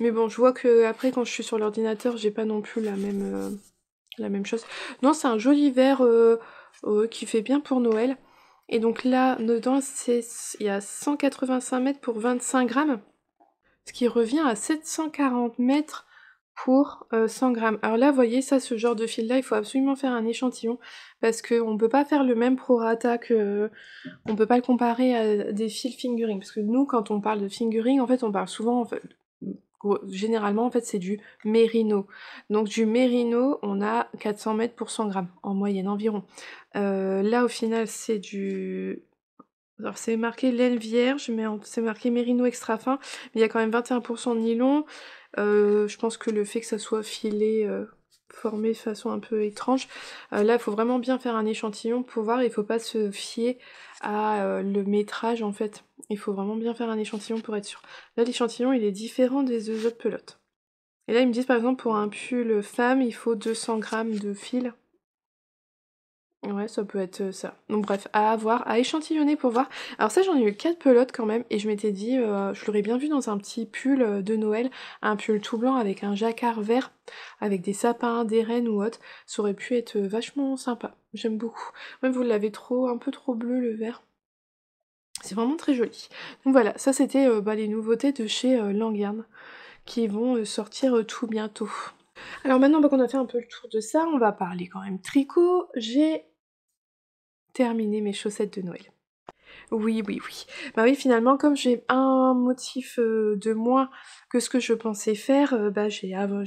Mais bon, je vois que quand je suis sur l'ordinateur, j'ai pas non plus la même, euh, la même chose. Non, c'est un joli vert euh, euh, qui fait bien pour Noël. Et donc là, dedans, il y a 185 mètres pour 25 grammes, ce qui revient à 740 mètres pour 100 grammes. Alors là, vous voyez, ça, ce genre de fil-là, il faut absolument faire un échantillon parce qu'on ne peut pas faire le même prorata que... On ne peut pas le comparer à des fils fingering. Parce que nous, quand on parle de fingering, en fait, on parle souvent en Généralement, en fait, c'est du mérino. Donc, du mérino, on a 400 mètres pour 100 grammes, en moyenne environ. Euh, là, au final, c'est du. Alors, c'est marqué laine vierge, mais c'est marqué mérino extra fin. Mais il y a quand même 21% de nylon. Euh, je pense que le fait que ça soit filé, euh, Formé de façon un peu étrange. Euh, là, il faut vraiment bien faire un échantillon pour voir. Il ne faut pas se fier à euh, le métrage en fait. Il faut vraiment bien faire un échantillon pour être sûr. Là, l'échantillon, il est différent des autres pelotes. Et là, ils me disent par exemple pour un pull femme, il faut 200 grammes de fil. Ouais, ça peut être euh, ça. Donc bref, à avoir, à échantillonner pour voir. Alors ça, j'en ai eu quatre pelotes quand même, et je m'étais dit, euh, je l'aurais bien vu dans un petit pull euh, de Noël, un pull tout blanc avec un jacquard vert, avec des sapins, des rennes ou autre. Ça aurait pu être vachement sympa. J'aime beaucoup. Même vous l'avez trop, un peu trop bleu le vert. C'est vraiment très joli. Donc voilà, ça c'était bah, les nouveautés de chez Languerne qui vont sortir tout bientôt. Alors maintenant bah, qu'on a fait un peu le tour de ça, on va parler quand même tricot. J'ai terminer mes chaussettes de Noël. Oui, oui, oui. Bah oui, finalement, comme j'ai un motif euh, de moins que ce que je pensais faire, euh, bah j'ai,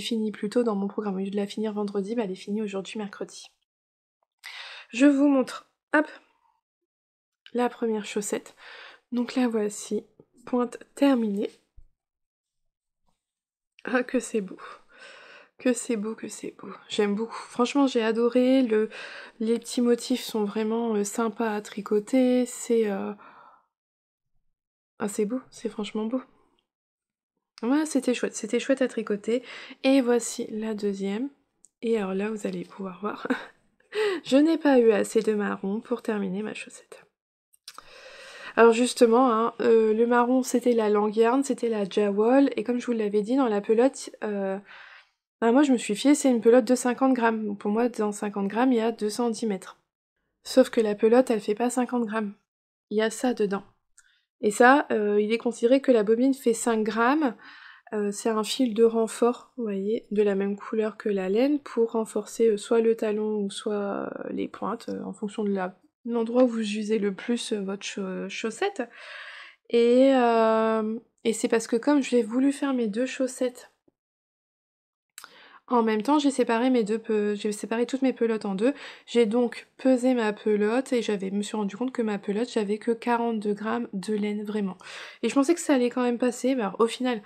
fini plus tôt dans mon programme. Au lieu de la finir vendredi, bah, elle est finie aujourd'hui, mercredi. Je vous montre, hop, la première chaussette. Donc là voici, pointe terminée. Ah que c'est beau. Que c'est beau, que c'est beau. J'aime beaucoup. Franchement, j'ai adoré. les petits motifs sont vraiment euh, sympas à tricoter. C'est. Euh, ah, c'est beau. C'est franchement beau. Voilà, c'était chouette. C'était chouette à tricoter. Et voici la deuxième. Et alors là, vous allez pouvoir voir. (laughs) Je n'ai pas eu assez de marron pour terminer ma chaussette. Alors justement, hein, euh, le marron c'était la languerne, c'était la jawol, et comme je vous l'avais dit dans la pelote, ah, moi, je me suis fiée, c'est une pelote de 50 grammes. Pour moi, dans 50 grammes, il y a 210 mètres. Sauf que la pelote, elle fait pas 50 grammes. Il y a ça dedans. Et ça, euh, il est considéré que la bobine fait 5 grammes. Euh, c'est un fil de renfort, vous voyez, de la même couleur que la laine pour renforcer euh, soit le talon ou soit les pointes en fonction de l'endroit où vous usez le plus votre chaussette. Et, et c'est parce que comme j'ai voulu faire mes deux chaussettes en même temps, j'ai séparé mes deux j'ai séparé toutes mes pelotes en deux. J'ai donc pesé ma pelote et j'avais me suis rendu compte que ma pelote, j'avais que 42 grammes de laine vraiment. Et je pensais que ça allait quand même passer, mais au final,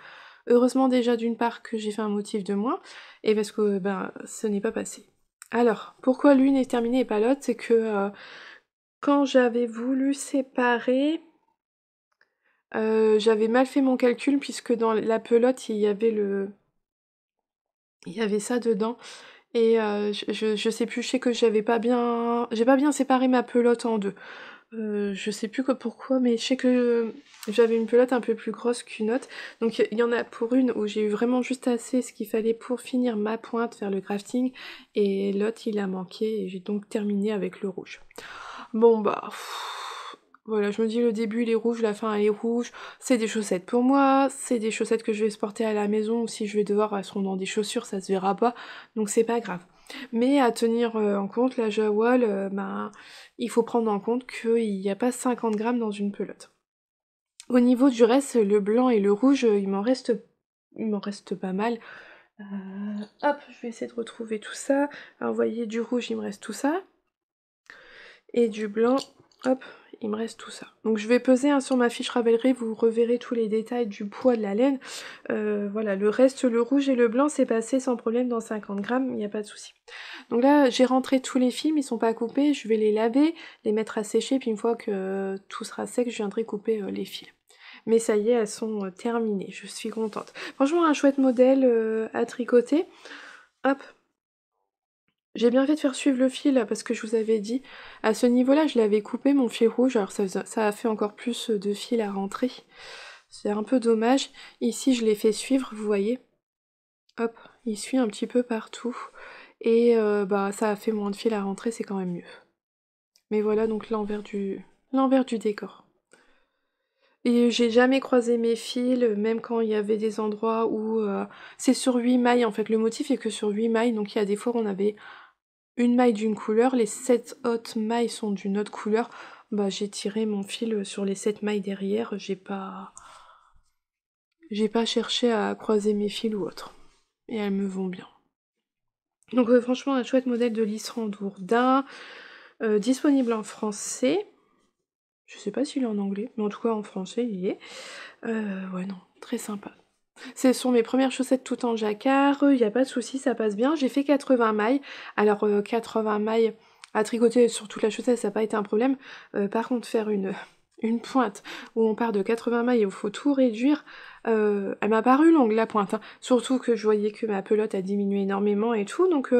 heureusement déjà d'une part que j'ai fait un motif de moins et parce que ben ce n'est pas passé. Alors, pourquoi l'une est terminée et pas l'autre C'est que euh, quand j'avais voulu séparer, euh, j'avais mal fait mon calcul puisque dans la pelote il y avait le il y avait ça dedans. Et euh, je, sais plus, je sais que j'avais pas bien. J'ai pas bien séparé ma pelote en deux. Euh, je sais plus que pourquoi, mais je sais que j'avais une pelote un peu plus grosse qu'une autre. Donc il y en a pour une où j'ai eu vraiment juste assez ce qu'il fallait pour finir ma pointe, vers le crafting. Et l'autre il a manqué et j'ai donc terminé avec le rouge. Bon bah. Voilà, je me dis le début il est rouge, la fin elle est rouge, c'est des chaussettes pour moi, c'est des chaussettes que je vais se porter à la maison, ou si je vais devoir elles seront dans des chaussures, ça se verra pas, donc c'est pas grave. Mais à tenir euh, en compte, la jawal, euh, ben, il faut prendre en compte qu'il n'y a pas 50 grammes dans une pelote. Au niveau du reste, le blanc et le rouge, il m'en reste, il m'en reste pas mal. Euh, hop, je vais essayer de retrouver tout ça. Alors, vous voyez, du rouge, il me reste tout ça. Et du blanc, hop, il me reste tout ça. Donc je vais peser hein, sur ma fiche Ravelry, vous reverrez tous les détails du poids de la laine. Euh, voilà, le reste, le rouge et le blanc, c'est passé sans problème dans 50 grammes, il n'y a pas de souci. Donc là, j'ai rentré tous les fils, ils sont pas coupés, je vais les laver, les mettre à sécher, puis une fois que tout sera sec, je viendrai couper euh, les fils mais ça y est, elles sont euh, terminées. Je suis contente. Franchement, un chouette modèle à tricoter. Hop, j'ai bien fait de faire suivre le fil parce que je vous avais dit, à ce niveau-là, je l'avais coupé mon fil rouge, alors ça, a fait encore plus de fil à rentrer. C'est un peu dommage. Ici, je l'ai fait suivre, vous voyez. Hop, il suit un petit peu partout. Et euh, bah ça a fait moins de fil à rentrer, c'est quand même mieux. Mais voilà donc l'envers du, du décor. Et j'ai jamais croisé mes fils, même quand il y avait des endroits où euh, c'est sur 8 mailles en fait. Le motif est que sur 8 mailles, donc il y a des fois on avait une maille d'une couleur, les sept autres mailles sont d'une autre couleur. Bah, j'ai tiré mon fil sur les sept mailles derrière, j'ai pas j'ai pas cherché à croiser mes fils ou autre. Et elles me vont bien. Donc euh, franchement un chouette modèle de Lisserand Dourdin, euh, disponible en français. Je sais pas s'il est en anglais, mais en tout cas en français il y est. Euh, ouais non, très sympa. Ce sont mes premières chaussettes tout en jacquard, il n'y a pas de souci, ça passe bien. J'ai fait 80 mailles. Alors 80 euh, mailles à tricoter sur toute la chaussette, ça n'a pas été un problème. Euh, par contre, faire (laughs) une, pointe où on part de 80 mailles et où il faut tout réduire, euh, elle m'a paru longue la pointe. Hein. Surtout que je voyais que ma pelote a diminué énormément et tout, donc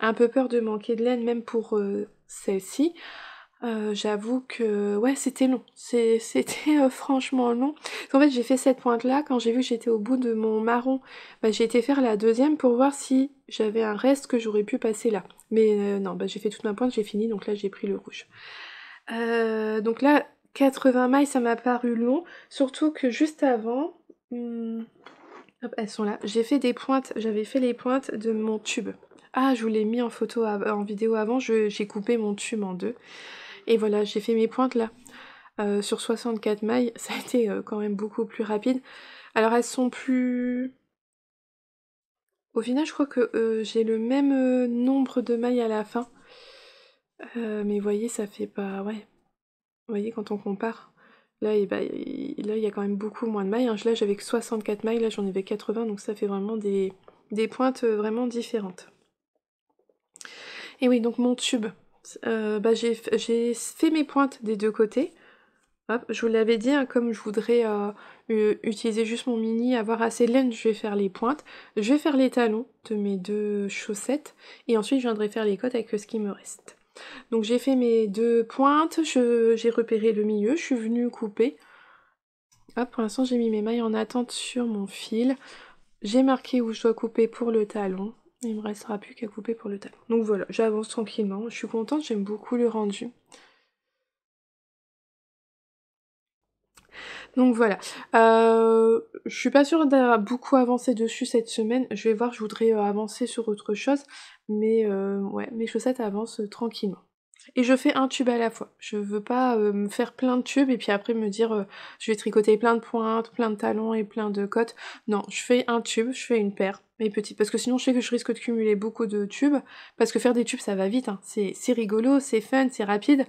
un peu peur de manquer de laine même pour celle-ci. Euh, j'avoue que ouais c'était long, (laughs) c'était euh, franchement long. En fait j'ai fait cette pointe là, quand j'ai vu que j'étais au bout de mon marron, bah, j'ai été faire la deuxième pour voir si j'avais un reste que j'aurais pu passer là. Mais euh, non, bah, j'ai fait toute ma pointe, j'ai fini, donc là j'ai pris le rouge. donc là 80 mailles ça m'a paru long, surtout que juste avant... Hmm, elles sont là. J'ai fait des pointes, j'avais fait les pointes de mon tube. Ah, je vous l'ai mis en photo, en vidéo avant, j'ai coupé mon tube en deux. Et voilà, j'ai fait mes pointes là. Euh, sur 64 mailles, (laughs) ça a été euh, quand même beaucoup plus rapide. Alors elles sont plus... Au final, je crois que euh, j'ai le même nombre de mailles à la fin. mais vous voyez, ça fait pas... Ouais. Vous voyez, quand on compare, là, et eh ben, là il y a quand même beaucoup moins de mailles. Hein. Là, j'avais que 64 mailles, là, j'en avais 80, donc ça fait vraiment des pointes vraiment différentes. Et oui, donc mon tube, euh, bah, j'ai fait mes pointes des deux côtés. je vous l'avais dit, hein, comme je voudrais euh, utiliser juste mon mini, avoir assez de laine, je vais faire les pointes. Je vais faire les talons de mes deux chaussettes. Et ensuite, je viendrai faire les côtes avec ce qui me reste. Donc j'ai fait mes deux pointes, j'ai repéré le milieu, je suis venue couper. pour l'instant, j'ai mis mes mailles en attente sur mon fil. J'ai marqué où je dois couper pour le talon. Il me restera plus qu'à couper pour le talon. Donc voilà, j'avance tranquillement. Je suis contente, j'aime beaucoup le rendu. Donc voilà, euh, je suis pas sûre d'avoir beaucoup avancé dessus cette semaine. Je vais voir, je voudrais euh, avancer sur autre chose. Mais euh, ouais, mes chaussettes avancent tranquillement et je fais un tube à la fois. Je veux pas euh, me faire plein de tubes et puis après me dire euh, je vais tricoter plein de pointes, plein de talons et plein de cotes. Non, je fais un tube, je fais une paire, mais petite, parce que sinon je sais que je risque de cumuler beaucoup de tubes, parce que faire des tubes ça va vite, hein. c'est rigolo, c'est fun, c'est rapide,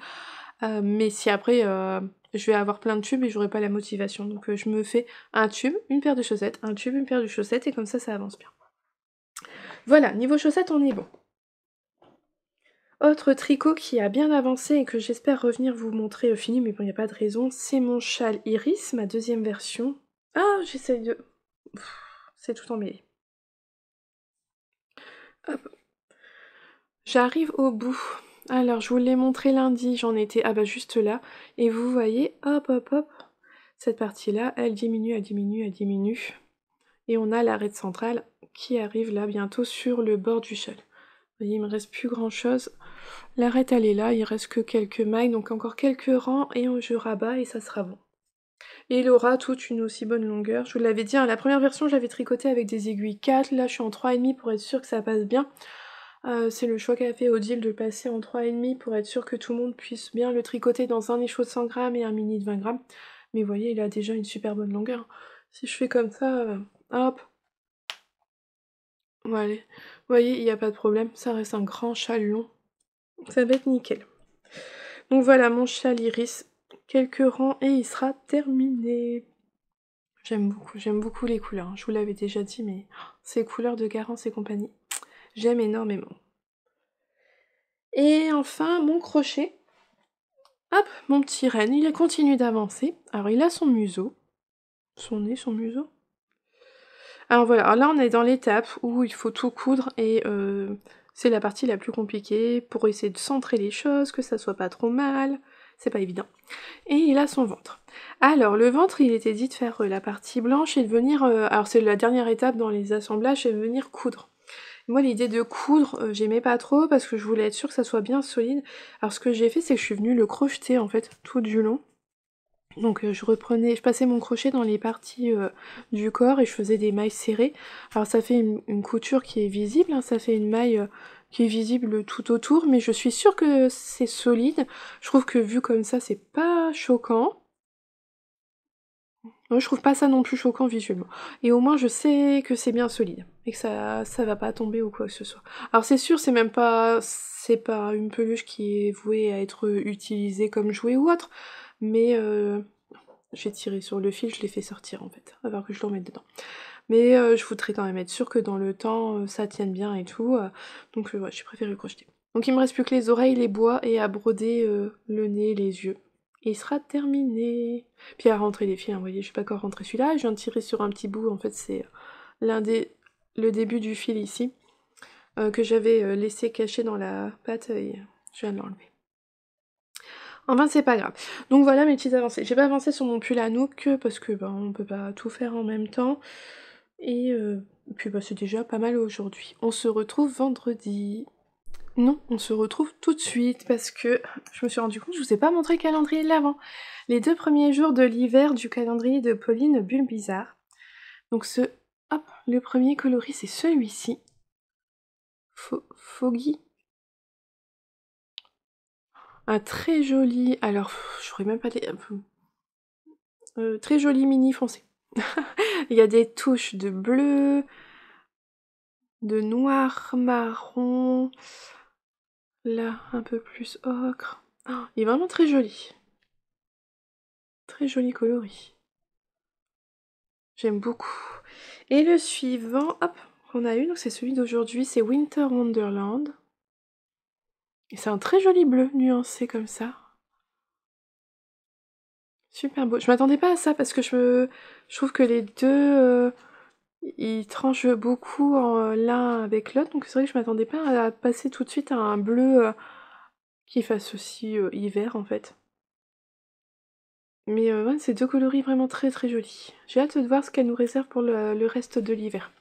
euh, mais si après je vais avoir plein de tubes et j'aurai pas la motivation. Donc je me fais un tube, une paire de chaussettes, un tube, une paire de chaussettes, et comme ça ça avance bien. Voilà, niveau chaussettes on est bon. Autre tricot qui a bien avancé et que j'espère revenir vous montrer au fini, mais bon, il n'y a pas de raison, c'est mon châle Iris, ma deuxième version. Ah, j'essaye de... C'est tout emmêlé. Hop. J'arrive au bout. Alors, je vous l'ai montré lundi, j'en étais... Ah bah juste là. Et vous voyez, hop, hop, hop, cette partie-là, elle diminue, elle diminue, elle diminue. Et on a l'arête centrale qui arrive là bientôt sur le bord du châle. Vous voyez, il ne me reste plus grand chose. L'arête, elle est là, il reste que quelques mailles, donc encore quelques rangs et je rabats et ça sera bon. Et il aura toute une aussi bonne longueur. Je vous l'avais dit, à hein, la première version, j'avais tricoté avec des aiguilles 4. Là, je suis en 3,5 pour être sûr que ça passe bien. Euh, c'est le choix qu'a fait Odile de passer en 3,5 pour être sûr que tout le monde puisse bien le tricoter dans un écho de 100 grammes et un mini de 20 grammes. Mais vous voyez, il a déjà une super bonne longueur. Si je fais comme ça, euh, hop. Voilà. Vous voyez, il n'y a pas de problème. Ça reste un grand châle ça va être nickel. Donc voilà mon chat iris. Quelques rangs et il sera terminé. J'aime beaucoup, j'aime beaucoup les couleurs. Hein. Je vous l'avais déjà dit, mais ces couleurs de Garance et compagnie, j'aime énormément. Et enfin, mon crochet. Hop, mon petit renne, il a continué d'avancer. Alors, il a son museau. Son nez, son museau. Alors voilà, là, on est dans l'étape où il faut tout coudre et euh, c'est la partie la plus compliquée pour essayer de centrer les choses, que ça soit pas trop mal. C'est pas évident. Et il a son ventre. Alors le ventre, il était dit de faire euh, la partie blanche et de venir. Euh, alors c'est la dernière étape dans les assemblages, c'est de venir coudre. Moi, l'idée de coudre, euh, j'aimais pas trop parce que je voulais être sûre que ça soit bien solide. Alors, ce que j'ai fait, c'est que je suis venue le crocheter en fait tout du long. Donc euh, je reprenais, je passais mon crochet dans les parties euh, du corps et je faisais des mailles serrées. Alors ça fait une, couture qui est visible, hein, ça fait une maille euh, qui est visible tout autour, mais je suis sûre que c'est solide. Je trouve que vu comme ça, c'est pas choquant. Moi, je trouve pas ça non plus choquant visuellement. Et au moins je sais que c'est bien solide et que ça, ça va pas tomber ou quoi que ce soit. Alors c'est sûr, c'est même pas, c'est pas une peluche qui est vouée à être utilisée comme jouet ou autre mais euh, j'ai tiré sur le fil, je l'ai fait sortir en fait, avant que je le remette dedans. Mais euh, je voudrais quand même être sûre que dans le temps euh, ça tienne bien et tout, donc voilà, j'ai préféré le crocheter. Donc il me reste plus que les oreilles, les bois et à broder le nez, les yeux. Et il sera terminé. Puis à rentrer les fils, hein, vous voyez, je suis pas encore rentré celui-là, je viens de tirer sur un petit bout, en fait c'est l'un des le début du fil ici, que j'avais laissé caché dans la pâte je viens de l'enlever. Enfin, c'est pas grave. Donc voilà mes petites avancées. J'ai pas avancé sur mon pull à que parce que ben, on peut pas tout faire en même temps. Et euh, puis bah, c'est déjà pas mal aujourd'hui. On se retrouve vendredi. Non, on se retrouve tout de suite parce que je me suis rendu compte, je vous ai pas montré le calendrier de l'avant. Les deux premiers jours de l'hiver du calendrier de Pauline Bulle Bizarre. Donc ce, hop, le premier coloris c'est celui-ci. Foggy un très joli, alors je pourrais même pas dire, euh, très joli mini foncé. (laughs) Il y a des touches de bleu, de noir, marron, là un peu plus ocre. Ah, il est vraiment très joli. Très joli coloris. J'aime beaucoup. Et le suivant, hop, on a eu, donc c'est celui d'aujourd'hui, c'est Winter Wonderland. Et c'est un très joli bleu nuancé comme ça. Super beau. Je m'attendais pas à ça parce que je, trouve que les deux euh, ils tranchent beaucoup l'un avec l'autre. Donc c'est vrai que je m'attendais pas à passer tout de suite à un bleu euh, qui fasse aussi euh, hiver en fait. Mais ouais, ces deux coloris vraiment très très jolis. J'ai hâte de voir ce qu'elle nous réserve pour le reste de l'hiver.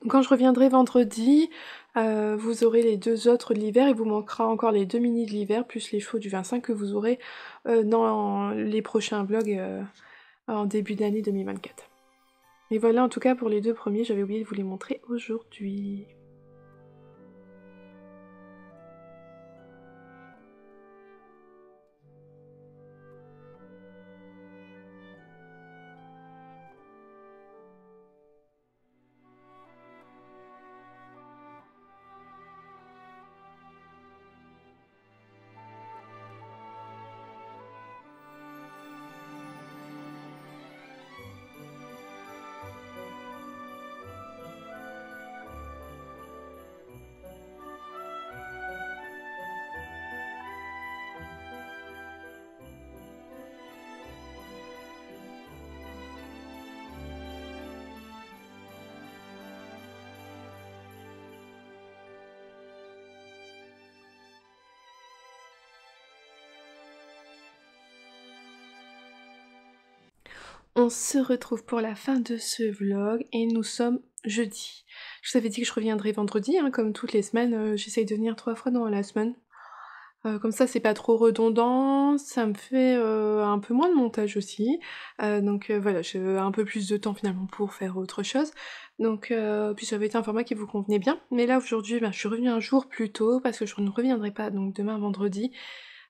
Donc quand je reviendrai vendredi, euh, vous aurez les deux autres de l'hiver, et vous manquera encore les deux mini de l'hiver, plus les chevaux du 25 que vous aurez euh, dans les prochains vlogs euh, en début d'année 2024. Et voilà en tout cas pour les deux premiers, j'avais oublié de vous les montrer aujourd'hui. on se retrouve pour la fin de ce vlog et nous sommes jeudi. Je vous avais dit que je reviendrai vendredi, hein, comme toutes les semaines, euh, j'essaye de venir trois fois dans la semaine. Euh, comme ça, c'est pas trop redondant, ça me fait euh, un peu moins de montage aussi. donc voilà, j'ai un peu plus de temps finalement pour faire autre chose. Donc, puis ça avait été un format qui vous convenait bien. Mais là, aujourd'hui, ben, je suis revenue un jour plus tôt parce que je ne reviendrai pas donc demain vendredi.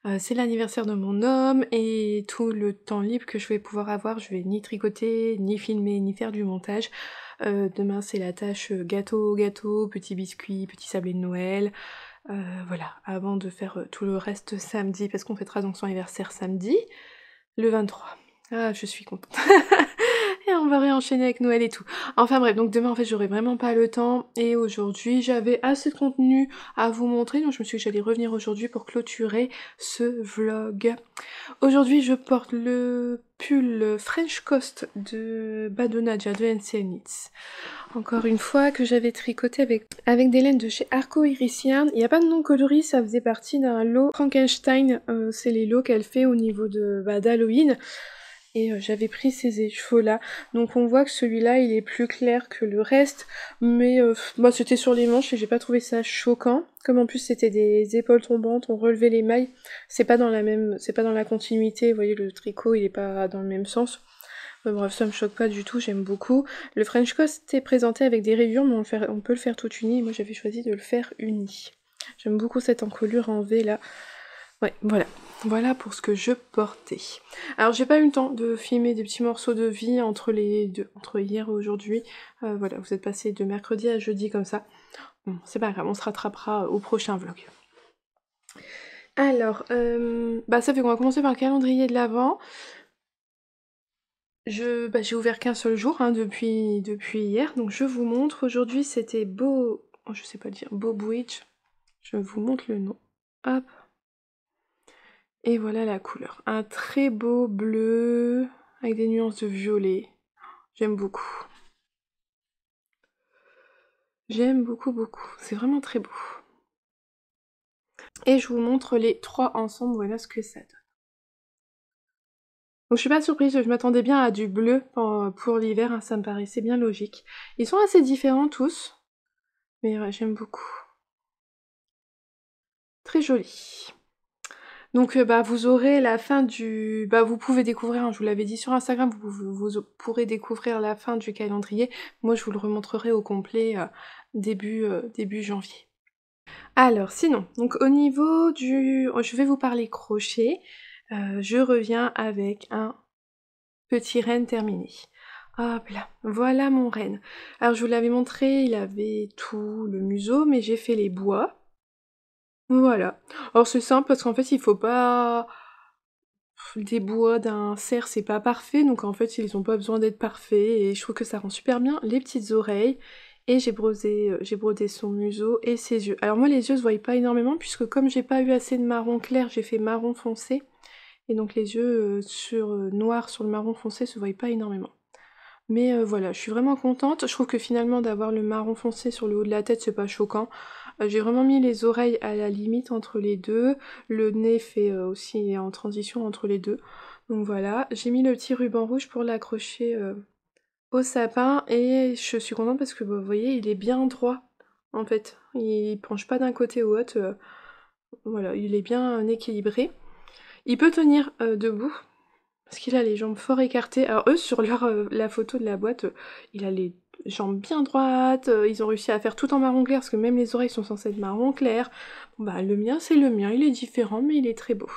Euh, c'est l'anniversaire de mon homme et tout le temps libre que je vais pouvoir avoir, je vais ni tricoter, ni filmer, ni faire du montage. Euh, demain c'est la tâche euh, gâteau, gâteau, petit biscuit, petit sablé de Noël. voilà, avant de faire tout le reste samedi, parce qu'on fêtera donc son anniversaire samedi, le 23. Ah, je suis contente. (laughs) on va réenchaîner avec Noël et tout. Enfin bref, donc demain en fait j'aurai vraiment pas le temps et aujourd'hui j'avais assez de contenu à vous montrer donc je me suis dit j'allais revenir aujourd'hui pour clôturer ce vlog. Aujourd'hui je porte le pull French Coast de Badonna de NCNITS. Encore une fois que j'avais tricoté avec, avec des laines de chez Arco Irician. Il n'y a pas de nom coloris, ça faisait partie d'un lot Frankenstein, euh, c'est les lots qu'elle fait au niveau de bah, d'Halloween et euh, j'avais pris ces échevaux là donc on voit que celui-là il est plus clair que le reste mais euh, moi c'était sur les manches et j'ai pas trouvé ça choquant comme en plus c'était des épaules tombantes on relevait les mailles c'est pas dans la même c'est pas dans la continuité vous voyez le tricot il est pas dans le même sens bref ça me choque pas du tout j'aime beaucoup le French Coast était présenté avec des rayures mais on, on peut le faire tout uni moi j'avais choisi de le faire uni j'aime beaucoup cette encolure en V là Ouais, voilà. Voilà pour ce que je portais. Alors j'ai pas eu le temps de filmer des petits morceaux de vie entre les deux, entre hier et aujourd'hui. Euh, voilà, vous êtes passé de mercredi à jeudi comme ça. Bon, c'est pas grave, on se rattrapera au prochain vlog. Alors, euh, bah, ça fait qu'on va commencer par le calendrier de l'avant. Je, bah, j'ai ouvert qu'un seul jour hein, depuis, depuis hier, donc je vous montre. Aujourd'hui c'était Beau, oh, je sais pas dire, Beau Je vous montre le nom. Hop, et voilà la couleur. Un très beau bleu avec des nuances de violet. J'aime beaucoup. J'aime beaucoup, beaucoup. C'est vraiment très beau. Et je vous montre les trois ensemble. Voilà ce que ça donne. Donc je suis pas surprise, je m'attendais bien à du bleu pour, l'hiver, hein, ça me paraissait bien logique. Ils sont assez différents tous, mais j'aime beaucoup. Très joli. Donc euh, bah, vous aurez la fin du... Bah, vous pouvez découvrir, hein, je vous l'avais dit sur Instagram, vous, vous, pourrez découvrir la fin du calendrier. Moi je vous le remontrerai au complet euh, début, euh, début janvier. Alors sinon, donc au niveau du... Je vais vous parler crochet. je reviens avec un petit renne terminé. Hop là, voilà mon renne. Alors je vous l'avais montré, il avait tout le museau, mais j'ai fait les bois. Voilà. Alors c'est simple parce qu'en fait il faut pas des bois d'un cerf c'est pas parfait donc en fait ils ont pas besoin d'être parfaits et je trouve que ça rend super bien les petites oreilles et j'ai brodé, euh, j'ai brodé son museau et ses yeux. Alors moi les yeux se voient pas énormément puisque comme j'ai pas eu assez de marron clair j'ai fait marron foncé et donc les yeux euh, sur euh, noir sur le marron foncé se voient pas énormément. Mais voilà, je suis vraiment contente. Je trouve que finalement d'avoir le marron foncé sur le haut de la tête, c'est pas choquant. Euh, j'ai vraiment mis les oreilles à la limite entre les deux. Le nez fait euh, aussi en transition entre les deux. Donc voilà, j'ai mis le petit ruban rouge pour l'accrocher euh, au sapin et je suis contente parce que bah, vous voyez, il est bien droit en fait. Il penche pas d'un côté ou autre. voilà, il est bien équilibré. Il peut tenir debout parce qu'il a les jambes fort écartées. Alors eux sur leur, la photo de la boîte, il a les jambes bien droites, euh, ils ont réussi à faire tout en marron clair, parce que même les oreilles sont censées être marron clair. bah, le mien, c'est le mien, il est différent, mais il est très beau.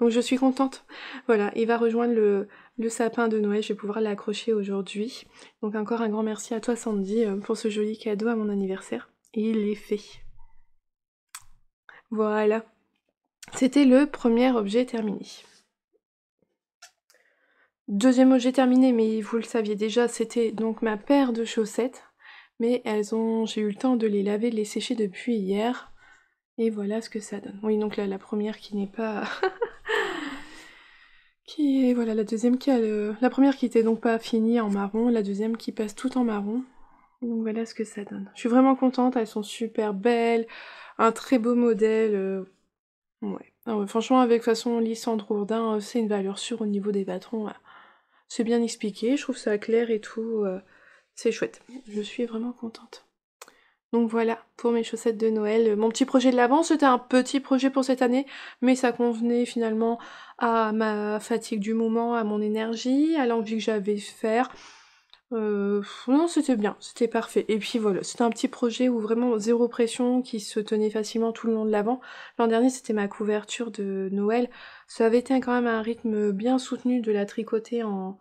Donc je suis contente. Voilà, il va rejoindre le, sapin de Noël, je vais pouvoir l'accrocher aujourd'hui. Donc encore un grand merci à toi Sandy euh, pour ce joli cadeau à mon anniversaire. Et il est fait. Voilà. C'était le premier objet terminé. Deuxième objet terminé, mais vous le saviez déjà, c'était donc ma paire de chaussettes. Mais elles ont, j'ai eu le temps de les laver, de les sécher depuis hier. Et voilà ce que ça donne. Oui, donc là, la première qui n'est pas... (laughs) qui est, voilà, la deuxième qui a le... La première qui n'était donc pas finie en marron, la deuxième qui passe tout en marron. Donc voilà ce que ça donne. Je suis vraiment contente, elles sont super belles, un très beau modèle. Euh, ah ouais. franchement, avec façon Lissandre Ourdin, euh, c'est une valeur sûre au niveau des patrons c'est bien expliqué, je trouve ça clair et tout. Euh, c'est chouette. Je suis vraiment contente. Donc voilà pour mes chaussettes de Noël. Euh, mon petit projet de l'avant, c'était un petit projet pour cette année, mais ça convenait finalement à ma fatigue du moment, à mon énergie, à l'envie que j'avais de faire. Euh, non, c'était bien, c'était parfait. Et puis voilà, c'était un petit projet où vraiment zéro pression, qui se tenait facilement tout le long de l'avant. L'an dernier, c'était ma couverture de Noël. Ça avait été quand même un rythme bien soutenu de la tricoter en,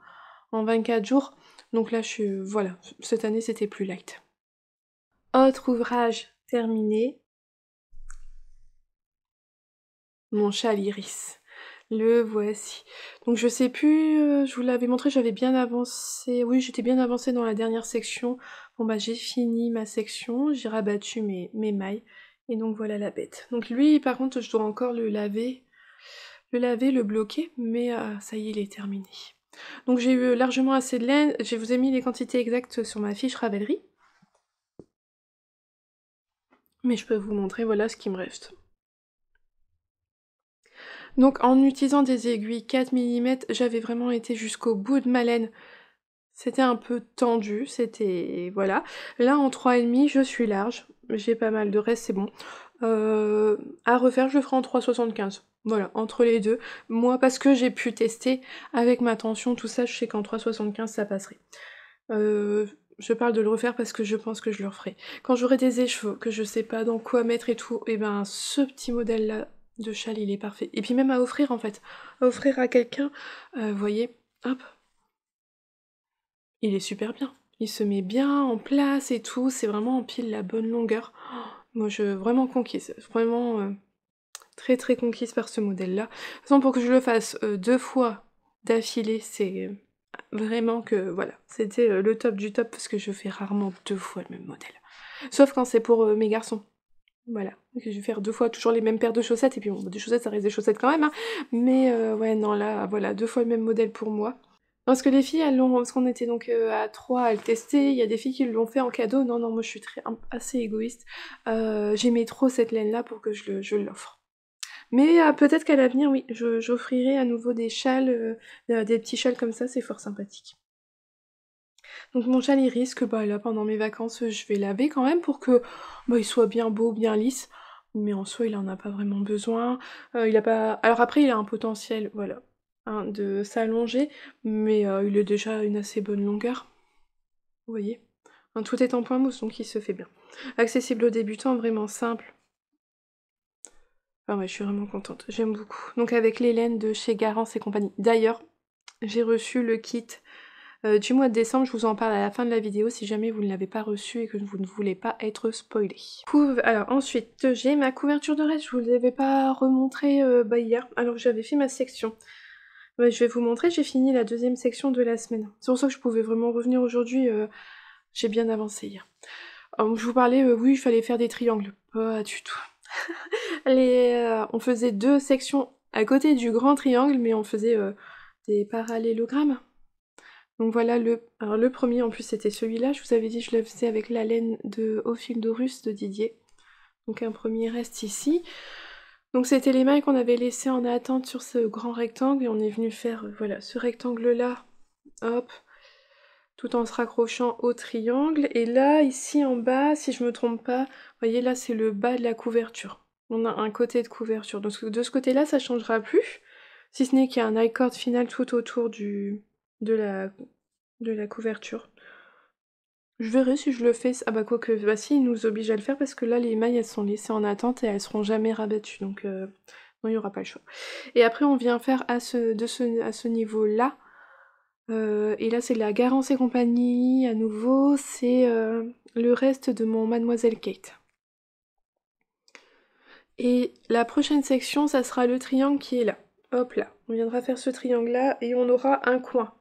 en 24 jours. Donc là, je suis, voilà, cette année, c'était plus light. Autre ouvrage terminé. Mon chat l'iris. Le voici. Donc je sais plus, euh, je vous l'avais montré, j'avais bien avancé. Oui, j'étais bien avancé dans la dernière section. Bon bah j'ai fini ma section, j'ai rabattu mes, mes mailles. Et donc voilà la bête. Donc lui par contre je dois encore le laver, le laver, le bloquer, mais euh, ça y est, il est terminé. Donc j'ai eu largement assez de laine, je vous ai mis les quantités exactes sur ma fiche Ravelry. Mais je peux vous montrer voilà ce qui me reste. Donc en utilisant des aiguilles 4 mm, j'avais vraiment été jusqu'au bout de ma laine. C'était un peu tendu, c'était... voilà. Là en 3,5, je suis large, j'ai pas mal de reste, c'est bon. Euh, à refaire, je le ferai en 3,75. Voilà, entre les deux. Moi, parce que j'ai pu tester avec ma tension, tout ça, je sais qu'en 3,75, ça passerait. Euh, je parle de le refaire parce que je pense que je le referai. Quand j'aurai des écheveaux que je sais pas dans quoi mettre et tout, et eh ben ce petit modèle-là de châle, il est parfait. Et puis même à offrir en fait, à offrir à quelqu'un, euh, vous voyez, hop, il est super bien. Il se met bien en place et tout, c'est vraiment en pile la bonne longueur. Oh, moi je vraiment conquise, vraiment euh, très très conquise par ce modèle là. De toute façon pour que je le fasse euh, deux fois d'affilée, c'est vraiment que voilà, c'était le top du top parce que je fais rarement deux fois le même modèle. Sauf quand c'est pour mes garçons. Voilà, je vais faire deux fois toujours les mêmes paires de chaussettes, et puis bon, bah, des chaussettes, ça reste des chaussettes quand même, hein. mais euh, ouais, non, là, voilà, deux fois le même modèle pour moi. Parce que les filles, elles l'ont, parce qu'on était donc euh, à trois à le tester, il y a des filles qui l'ont fait en cadeau, non, non, moi je suis très, assez égoïste, euh, j'aimais trop cette laine-là pour que je l'offre. Mais peut-être qu'à l'avenir, oui, j'offrirai à nouveau des châles, des petits châles comme ça, c'est fort sympathique. Donc mon châle il risque, bah, là pendant mes vacances je vais laver quand même pour que bah, il soit bien beau, bien lisse. Mais en soi il en a pas vraiment besoin. Euh, il pas. Alors après il a un potentiel, voilà, hein, de s'allonger, mais euh, il a déjà une assez bonne longueur. Vous voyez Tout est en point mousse, donc il se fait bien. Accessible aux débutants, vraiment simple. Enfin, ah je suis vraiment contente, j'aime beaucoup. Donc avec les laines de chez Garance et compagnie. D'ailleurs, j'ai reçu le kit euh, du mois de décembre. Je vous en parle à la fin de la vidéo si jamais vous ne l'avez pas reçu et que vous ne voulez pas être spoilé. Alors ensuite, j'ai ma couverture de rêve. Je vous l'avais pas remontré euh, bah, hier alors j'avais fait ma section. Bah, je vais vous montrer, j'ai fini la deuxième section de la semaine. C'est pour ça que je pouvais vraiment revenir aujourd'hui. Euh, j'ai bien avancé hier. je vous parlais, oui, il fallait faire des triangles. Pas du tout. (laughs) on faisait deux sections à côté du grand triangle, mais on faisait des parallélogrammes. Donc voilà le, alors le premier, en plus c'était celui-là, je vous avais dit je le faisais avec la laine de Au fil de Didier. Donc un premier reste ici. Donc c'était les mailles qu'on avait laissées en attente sur ce grand rectangle et on est venu faire euh, voilà ce rectangle là, hop, tout en se raccrochant au triangle. Et là ici en bas, si je me trompe pas, vous voyez là c'est le bas de la couverture. On a un côté de couverture. Donc de ce côté là ça changera plus, si ce n'est qu'il y a un i-cord final tout autour du, de la, de la couverture. Je verrai si je le fais. Ah bah quoi que, bah si, il nous oblige à le faire parce que là les mailles elles sont laissées en attente et elles seront jamais rabattues donc euh, il n'y aura pas le choix. Et après on vient faire à ce, de ce niveau là. Euh, et là c'est la Garance et compagnie à nouveau, c'est euh, le reste de mon Mademoiselle Kate. Et la prochaine section ça sera le triangle qui est là. Hop là, on viendra faire ce triangle là et on aura un coin.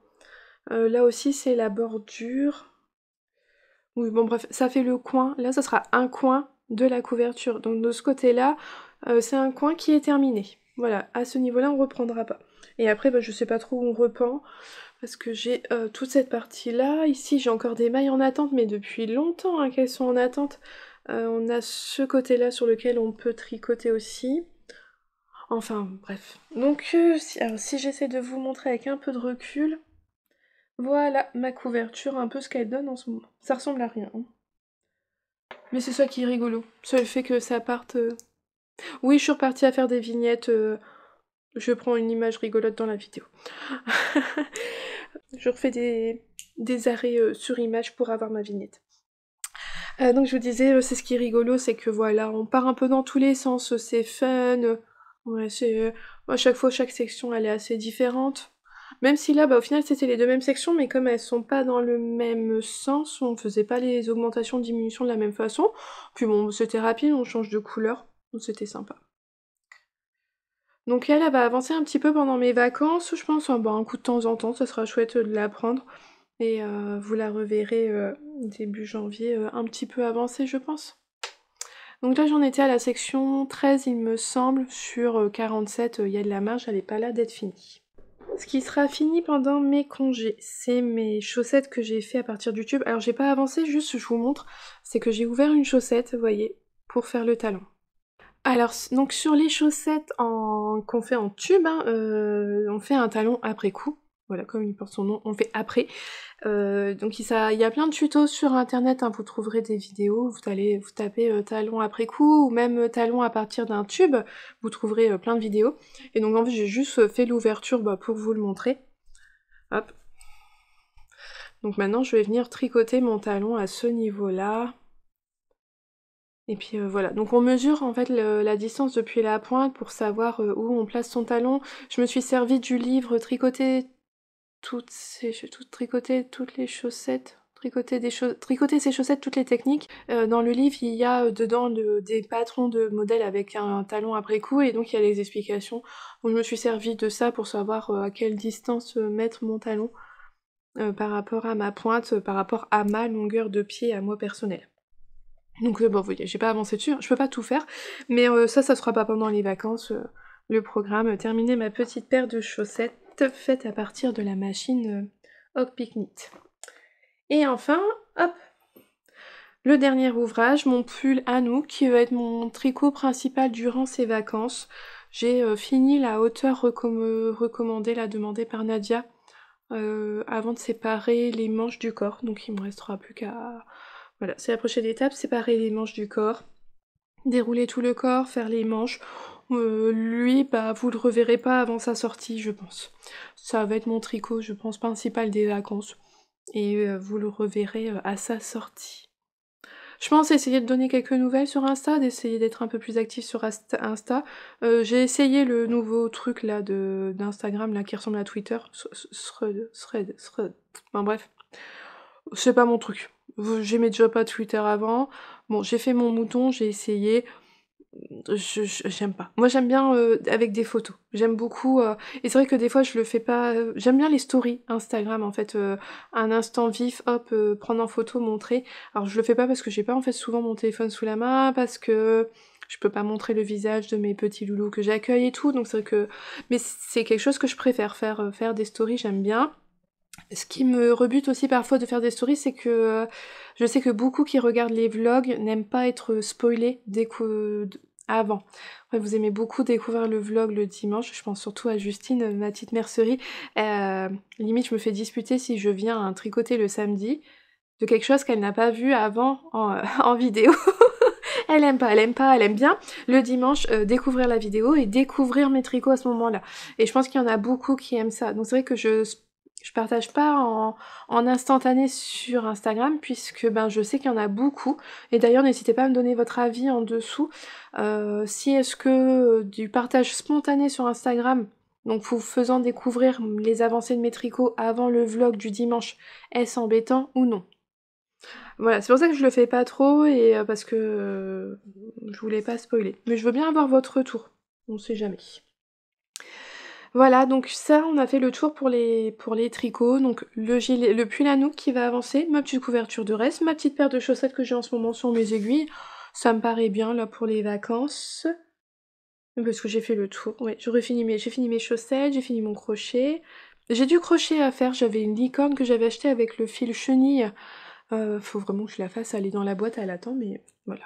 Euh, là aussi, c'est la bordure. Oui, bon, bref, ça fait le coin. Là, ça sera un coin de la couverture. Donc, de ce côté-là, euh, c'est un coin qui est terminé. Voilà, à ce niveau-là, on ne reprendra pas. Et après, bah, je sais pas trop où on repend, parce que j'ai euh, toute cette partie-là. Ici, j'ai encore des mailles en attente, mais depuis longtemps hein, qu'elles sont en attente. on a ce côté-là sur lequel on peut tricoter aussi. Enfin, bref. Donc, si j'essaie de vous montrer avec un peu de recul, voilà ma couverture, un peu ce qu'elle donne en ce moment. Ça ressemble à rien. Hein. Mais c'est ça qui est rigolo. Ça le fait que ça parte. Euh. Oui, je suis repartie à faire des vignettes. Euh. Je prends une image rigolote dans la vidéo. (laughs) je refais des, arrêts euh, sur image pour avoir ma vignette. donc je vous disais, c'est ce qui est rigolo, c'est que voilà, on part un peu dans tous les sens, c'est fun. Ouais, c'est. À chaque fois, chaque section, elle est assez différente. Même si là, bah, au final, c'était les deux mêmes sections, mais comme elles sont pas dans le même sens, on faisait pas les augmentations, diminutions de la même façon. Puis bon, c'était rapide, on change de couleur, donc c'était sympa. Donc elle, elle va avancer un petit peu pendant mes vacances, je pense, ah, bah, un coup de temps en temps, ça sera chouette euh, de la prendre. Et euh, vous la reverrez euh, début janvier, un petit peu avancée, je pense. Donc là, j'en étais à la section 13, il me semble, sur 47, il y a de la marge, elle n'est pas là d'être finie. Ce qui sera fini pendant mes congés, c'est mes chaussettes que j'ai fait à partir du tube. Alors j'ai pas avancé, juste je vous montre, c'est que j'ai ouvert une chaussette, vous voyez, pour faire le talon. Alors donc sur les chaussettes qu'on fait en tube, hein, euh, on fait un talon après coup. Voilà, comme il porte son nom, on fait après. Euh, donc il, y a plein de tutos sur internet, hein. vous trouverez des vidéos, vous allez vous tapez euh, talon après coup ou même euh, talon à partir d'un tube, vous trouverez plein de vidéos. Et donc en fait j'ai juste fait l'ouverture bah, pour vous le montrer. Hop. Donc maintenant je vais venir tricoter mon talon à ce niveau-là. Et puis voilà, donc on mesure en fait la distance depuis la pointe pour savoir où on place son talon. Je me suis servi du livre tricoter toutes ces tricoter toutes les chaussettes tricoter des tricoter ces chaussettes toutes les techniques euh, dans le livre il y a euh, dedans des patrons de modèles avec un, talon après coup et donc il y a les explications donc je me suis servi de ça pour savoir euh, à quelle distance mettre mon talon par rapport à ma pointe par rapport à ma longueur de pied à moi personnelle donc bon vous voyez j'ai pas avancé dessus hein. je peux pas tout faire mais ça ça sera pas pendant les vacances le programme terminer ma petite paire de chaussettes faite à partir de la machine pic euh, Picnic Et enfin, hop, le dernier ouvrage, mon pull à nous, qui va être mon tricot principal durant ces vacances. J'ai euh, fini la hauteur recommandée, la demandée par Nadia, euh, avant de séparer les manches du corps. Donc il me restera plus qu'à... Voilà, c'est la prochaine étape, séparer les manches du corps, dérouler tout le corps, faire les manches. Euh, lui, bah, vous le reverrez pas avant sa sortie, je pense. Ça va être mon tricot, je pense, principal des vacances. Et euh, vous le reverrez euh, à sa sortie. Je pense essayer de donner quelques nouvelles sur Insta, d'essayer d'être un peu plus actif sur Insta. j'ai essayé le nouveau truc là de d'Instagram qui ressemble à Twitter. Thread, thread, thread. Enfin bref, c'est pas mon truc. J'aimais déjà pas Twitter avant. Bon, j'ai fait mon mouton, j'ai essayé je j'aime pas. Moi j'aime bien euh, avec des photos. J'aime beaucoup euh, et c'est vrai que des fois je le fais pas. Euh, j'aime bien les stories Instagram en fait, un instant vif, hop, prendre en photo, montrer. Alors je le fais pas parce que j'ai pas en fait souvent mon téléphone sous la main parce que je peux pas montrer le visage de mes petits loulous que j'accueille et tout. Donc c'est vrai que mais c'est quelque chose que je préfère faire faire des stories. J'aime bien. Ce qui me rebute aussi parfois de faire des stories, c'est que euh, je sais que beaucoup qui regardent les vlogs n'aiment pas être spoilés avant. vous aimez beaucoup découvrir le vlog le dimanche. Je pense surtout à Justine, ma petite mercerie. Euh, limite, je me fais disputer si je viens tricoter le samedi de quelque chose qu'elle n'a pas vu avant en, (laughs) vidéo. (laughs) elle aime pas, elle aime pas, elle aime bien le dimanche euh, découvrir la vidéo et découvrir mes tricots à ce moment-là. Et je pense qu'il y en a beaucoup qui aiment ça. Donc c'est vrai que je je partage pas en, instantané sur Instagram puisque ben je sais qu'il y en a beaucoup. Et d'ailleurs n'hésitez pas à me donner votre avis en dessous. Euh, si est-ce que euh, du partage spontané sur Instagram, donc vous faisant découvrir les avancées de mes tricots avant le vlog du dimanche, est-ce embêtant ou non voilà, c'est pour ça que je le fais pas trop et euh, parce que je voulais pas spoiler. Mais je veux bien avoir votre retour. On sait jamais. Voilà, donc ça, on a fait le tour pour les, pour les tricots. Donc le gilet, le pull à qui va avancer, ma petite couverture de reste, ma petite paire de chaussettes que j'ai en ce moment sur mes aiguilles. Ça me paraît bien là pour les vacances. Parce que j'ai fait le tour. Oui, j'aurais fini mes, j'ai fini mes chaussettes, j'ai fini mon crochet. J'ai du crochet à faire. J'avais une licorne que j'avais achetée avec le fil chenille. Euh, faut vraiment que je la fasse. Elle est dans la boîte, elle attend, mais voilà.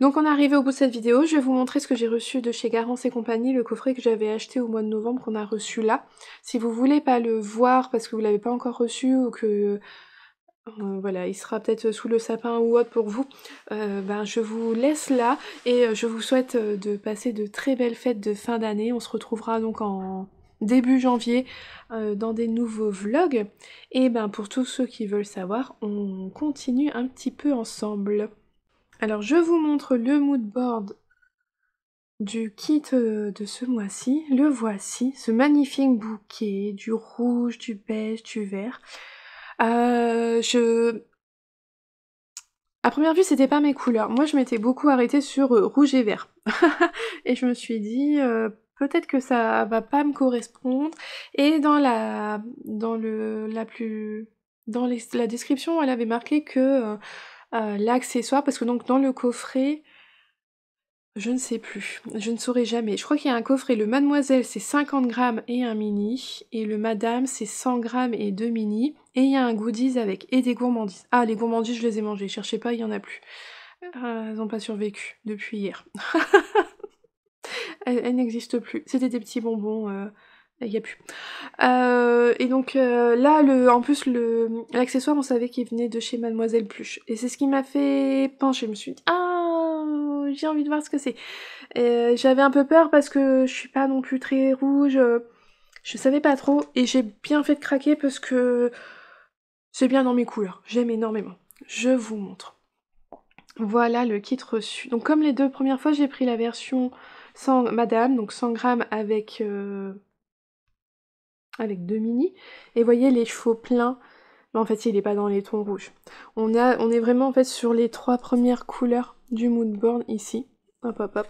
Donc on est arrivé au bout de cette vidéo, je vais vous montrer ce que j'ai reçu de chez Garance et compagnie, le coffret que j'avais acheté au mois de novembre qu'on a reçu là. Si vous voulez pas le voir parce que vous l'avez pas encore reçu ou que euh, voilà, il sera peut-être sous le sapin ou autre pour vous, euh, ben je vous laisse là et euh, je vous souhaite de passer de très belles fêtes de fin d'année. On se retrouvera donc en début janvier dans des nouveaux vlogs. Et ben pour tous ceux qui veulent savoir, on continue un petit peu ensemble. Alors je vous montre le mood board du kit euh, de ce mois-ci. Le voici, ce magnifique bouquet, du rouge, du beige, du vert. Euh, je... À première vue, c'était pas mes couleurs. Moi, je m'étais beaucoup arrêtée sur euh, rouge et vert. (laughs) et je me suis dit, peut-être que ça va pas me correspondre. Et dans la, dans le, la plus, dans la description, elle avait marqué que euh, l'accessoire, parce que donc dans le coffret, je ne sais plus, je ne saurais jamais. Je crois qu'il y a un coffret, le mademoiselle c'est 50 grammes et un mini, et le madame c'est 100 grammes et deux mini, et il y a un goodies avec, et des gourmandises. Ah, les gourmandises, je les ai mangées, cherchez pas, il y en a plus. Euh, elles n'ont pas survécu depuis hier. (laughs) elles, n'existent plus. C'était des petits bonbons. Euh, il n'y a plus. Euh, et donc euh, là, le, en plus, l'accessoire, on savait qu'il venait de chez Mademoiselle Pluche. Et c'est ce qui m'a fait pencher. Je me suis dit, ah, j'ai envie de voir ce que c'est. J'avais un peu peur parce que je suis pas non plus très rouge. Je savais pas trop. Et j'ai bien fait de craquer parce que c'est bien dans mes couleurs. J'aime énormément. Je vous montre. Voilà le kit reçu. Donc comme les deux premières fois, j'ai pris la version sans, madame, donc 100 grammes avec... Euh, avec deux mini. Et voyez les chevaux pleins. en fait, il n'est pas dans les tons rouges. On, on est vraiment en fait sur les trois premières couleurs du moodboard ici. Hop, hop, hop.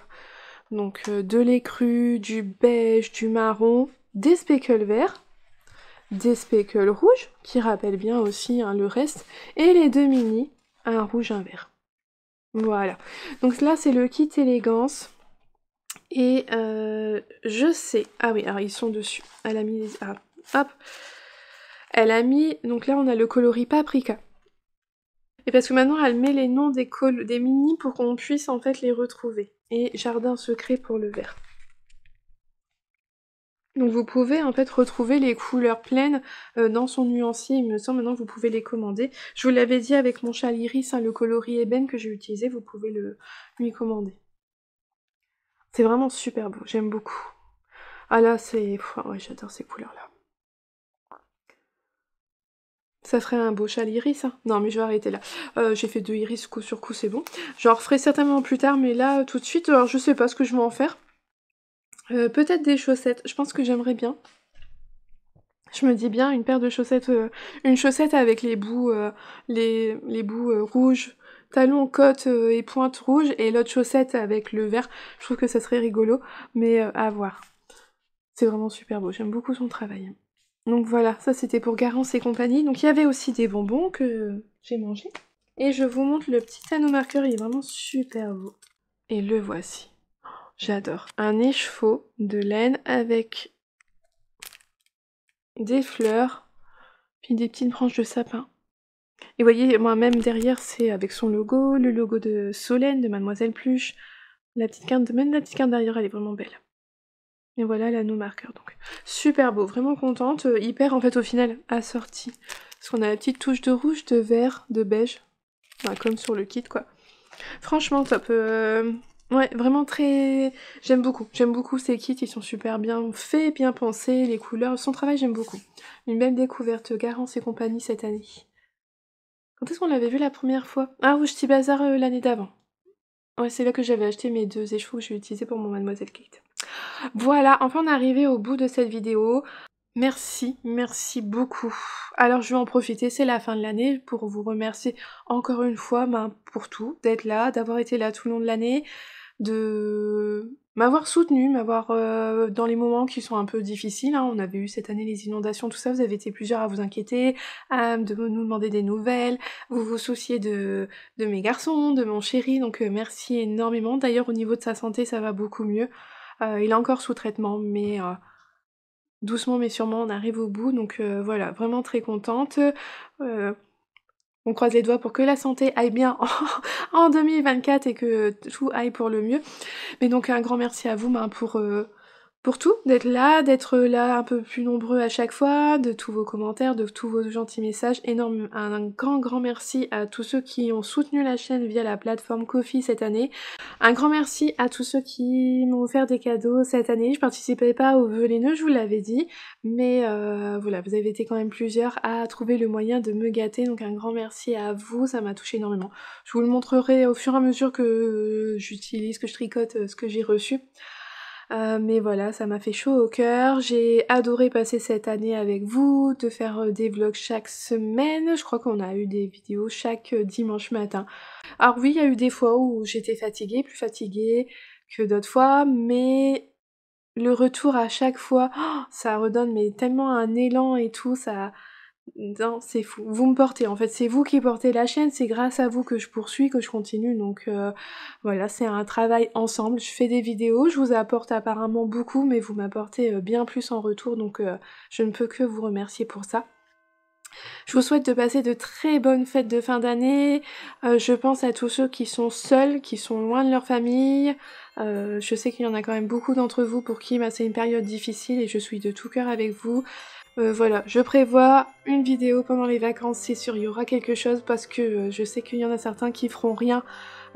Donc euh, de l'écru, du beige, du marron, des speckles verts, des speckles rouges, qui rappellent bien aussi hein, le reste, et les deux mini, un rouge, un vert. Voilà. Donc là, c'est le kit élégance. Et euh, je sais. Ah oui, alors ils sont dessus. Elle a mis les. Ah, hop. Elle a mis. Donc là, on a le coloris paprika. Et parce que maintenant, elle met les noms des, des mini pour qu'on puisse en fait les retrouver. Et jardin secret pour le vert. Donc vous pouvez en fait retrouver les couleurs pleines euh, dans son nuancier, il me semble, maintenant vous pouvez les commander. Je vous l'avais dit avec mon chat iris. Hein, le coloris ébène que j'ai utilisé, vous pouvez le lui commander. C'est vraiment super beau, j'aime beaucoup. Ah là, c'est... Ah ouais, j'adore ces couleurs-là. Ça ferait un beau châle iris, hein. Non, mais je vais arrêter là. Euh, j'ai fait deux iris coup sur coup, c'est bon. J'en referai certainement plus tard, mais là, tout de suite, alors je sais pas ce que je vais en faire. Euh, peut-être des chaussettes. Je pense que j'aimerais bien. Je me dis bien une paire de chaussettes, euh, une chaussette avec les bouts, les, les bouts rouges, talons, côte euh, et pointe rouge et l'autre chaussette avec le vert. Je trouve que ça serait rigolo, mais euh, à voir. C'est vraiment super beau, j'aime beaucoup son travail. Donc voilà, ça c'était pour Garance et compagnie. Donc il y avait aussi des bonbons que j'ai mangés. Et je vous montre le petit anneau marqueur, il est vraiment super beau. Et le voici. J'adore. Un écheveau de laine avec des fleurs, puis des petites branches de sapin. Et voyez, moi-même derrière, c'est avec son logo, le logo de Solène, de Mademoiselle Pluche. La petite carte, même la petite carte derrière, elle est vraiment belle. Et voilà l'anneau marqueur. Donc super beau, vraiment contente, euh, hyper en fait au final assorti. Parce qu'on a la petite touche de rouge, de vert, de beige. comme sur le kit quoi. Franchement top. Euh, ouais, vraiment très. J'aime beaucoup. J'aime beaucoup ces kits, ils sont super bien faits, bien pensés, les couleurs, son travail j'aime beaucoup. Une belle découverte, Garance et compagnie cette année. Quand est-ce qu'on l'avait vu la première fois Ah, je t'y Bazar euh, l'année d'avant. Ouais, c'est là que j'avais acheté mes deux échevaux que j'ai utilisés pour mon Mademoiselle Kate. Voilà, enfin on est arrivé au bout de cette vidéo. Merci, merci beaucoup. Alors je vais en profiter, c'est la fin de l'année, pour vous remercier encore une fois ben, pour tout, d'être là, d'avoir été là tout le long de l'année, de m'avoir soutenu, m'avoir euh, dans les moments qui sont un peu difficiles. Hein. on avait eu cette année les inondations, tout ça. Vous avez été plusieurs à vous inquiéter, à nous demander des nouvelles. Vous vous souciez de, de mes garçons, de mon chéri. Donc euh, merci énormément. D'ailleurs, au niveau de sa santé, ça va beaucoup mieux. Euh, il est encore sous traitement, mais doucement mais sûrement, on arrive au bout. Donc voilà, vraiment très contente. On croise les doigts pour que la santé aille bien (laughs) en, 2024 et que tout aille pour le mieux. Mais donc un grand merci à vous ben, pour, euh, pour tout, d'être là, d'être euh, là un peu plus nombreux à chaque fois, de tous vos commentaires, de tous vos gentils messages. Énorme, un grand grand merci à tous ceux qui ont soutenu la chaîne via la plateforme Kofi cette année. Un grand merci à tous ceux qui m'ont offert des cadeaux cette année. Je participais pas au vœu je vous l'avais dit, mais euh, voilà, vous avez été quand même plusieurs à trouver le moyen de me gâter, donc un grand merci à vous, ça m'a touché énormément. Je vous le montrerai au fur et à mesure que j'utilise, que je tricote euh, ce que j'ai reçu. Euh, mais voilà, ça m'a fait chaud au cœur. J'ai adoré passer cette année avec vous, de faire euh, des vlogs chaque semaine. Je crois qu'on a eu des vidéos chaque euh, dimanche matin. Alors oui, il y a eu des fois où j'étais fatiguée, plus fatiguée que d'autres fois, mais le retour à chaque fois, oh, ça redonne mais tellement un élan et tout, ça non, c'est fou. Vous me portez. En fait, c'est vous qui portez la chaîne. C'est grâce à vous que je poursuis, que je continue. Donc euh, voilà, c'est un travail ensemble. Je fais des vidéos. Je vous apporte apparemment beaucoup, mais vous m'apportez euh, bien plus en retour. Donc euh, je ne peux que vous remercier pour ça. Je vous souhaite de passer de très bonnes fêtes de fin d'année. je pense à tous ceux qui sont seuls, qui sont loin de leur famille. je sais qu'il y en a quand même beaucoup d'entre vous pour qui bah, c'est une période difficile et je suis de tout cœur avec vous. Euh, voilà, je prévois une vidéo pendant les vacances, c'est sûr, il y aura quelque chose parce que euh, je sais qu'il y en a certains qui feront rien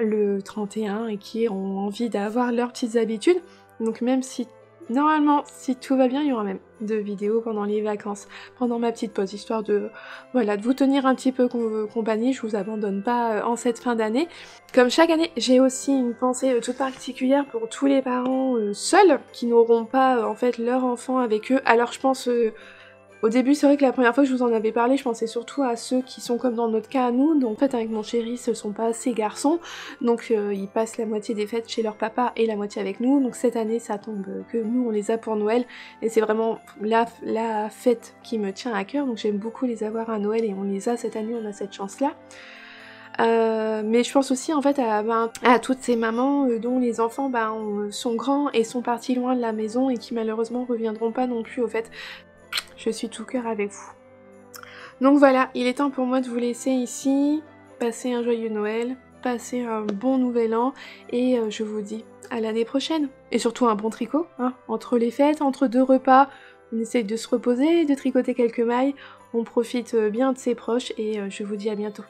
le 31 et qui ont envie d'avoir leurs petites habitudes. Donc même si, normalement, si tout va bien, il y aura même deux vidéos pendant les vacances, pendant ma petite pause, histoire de, voilà, de vous tenir un petit peu compagnie, je vous abandonne pas euh, en cette fin d'année. Comme chaque année, j'ai aussi une pensée toute particulière pour tous les parents seuls qui n'auront pas en fait leur enfant avec eux. Alors je pense au début, c'est vrai que la première fois que je vous en avais parlé, je pensais surtout à ceux qui sont comme dans notre cas à nous. Donc, en fait, avec mon chéri, ce sont pas ces garçons. Donc, euh, ils passent la moitié des fêtes chez leur papa et la moitié avec nous. Donc, cette année, ça tombe que nous, on les a pour Noël. Et c'est vraiment la, fête qui me tient à cœur. Donc, j'aime beaucoup les avoir à Noël et on les a cette année, on a cette chance-là. Euh, mais je pense aussi en fait à, ben, toutes ces mamans euh, dont les enfants ben, sont grands et sont partis loin de la maison et qui malheureusement reviendront pas non plus au fait je suis tout cœur avec vous. Donc voilà, il est temps pour moi de vous laisser ici. Passer un joyeux Noël, passer un bon nouvel an et euh, je vous dis à l'année prochaine. Et surtout un bon tricot, hein. entre les fêtes, entre deux repas, on essaie de se reposer, de tricoter quelques mailles, on profite euh, bien de ses proches et euh, je vous dis à bientôt.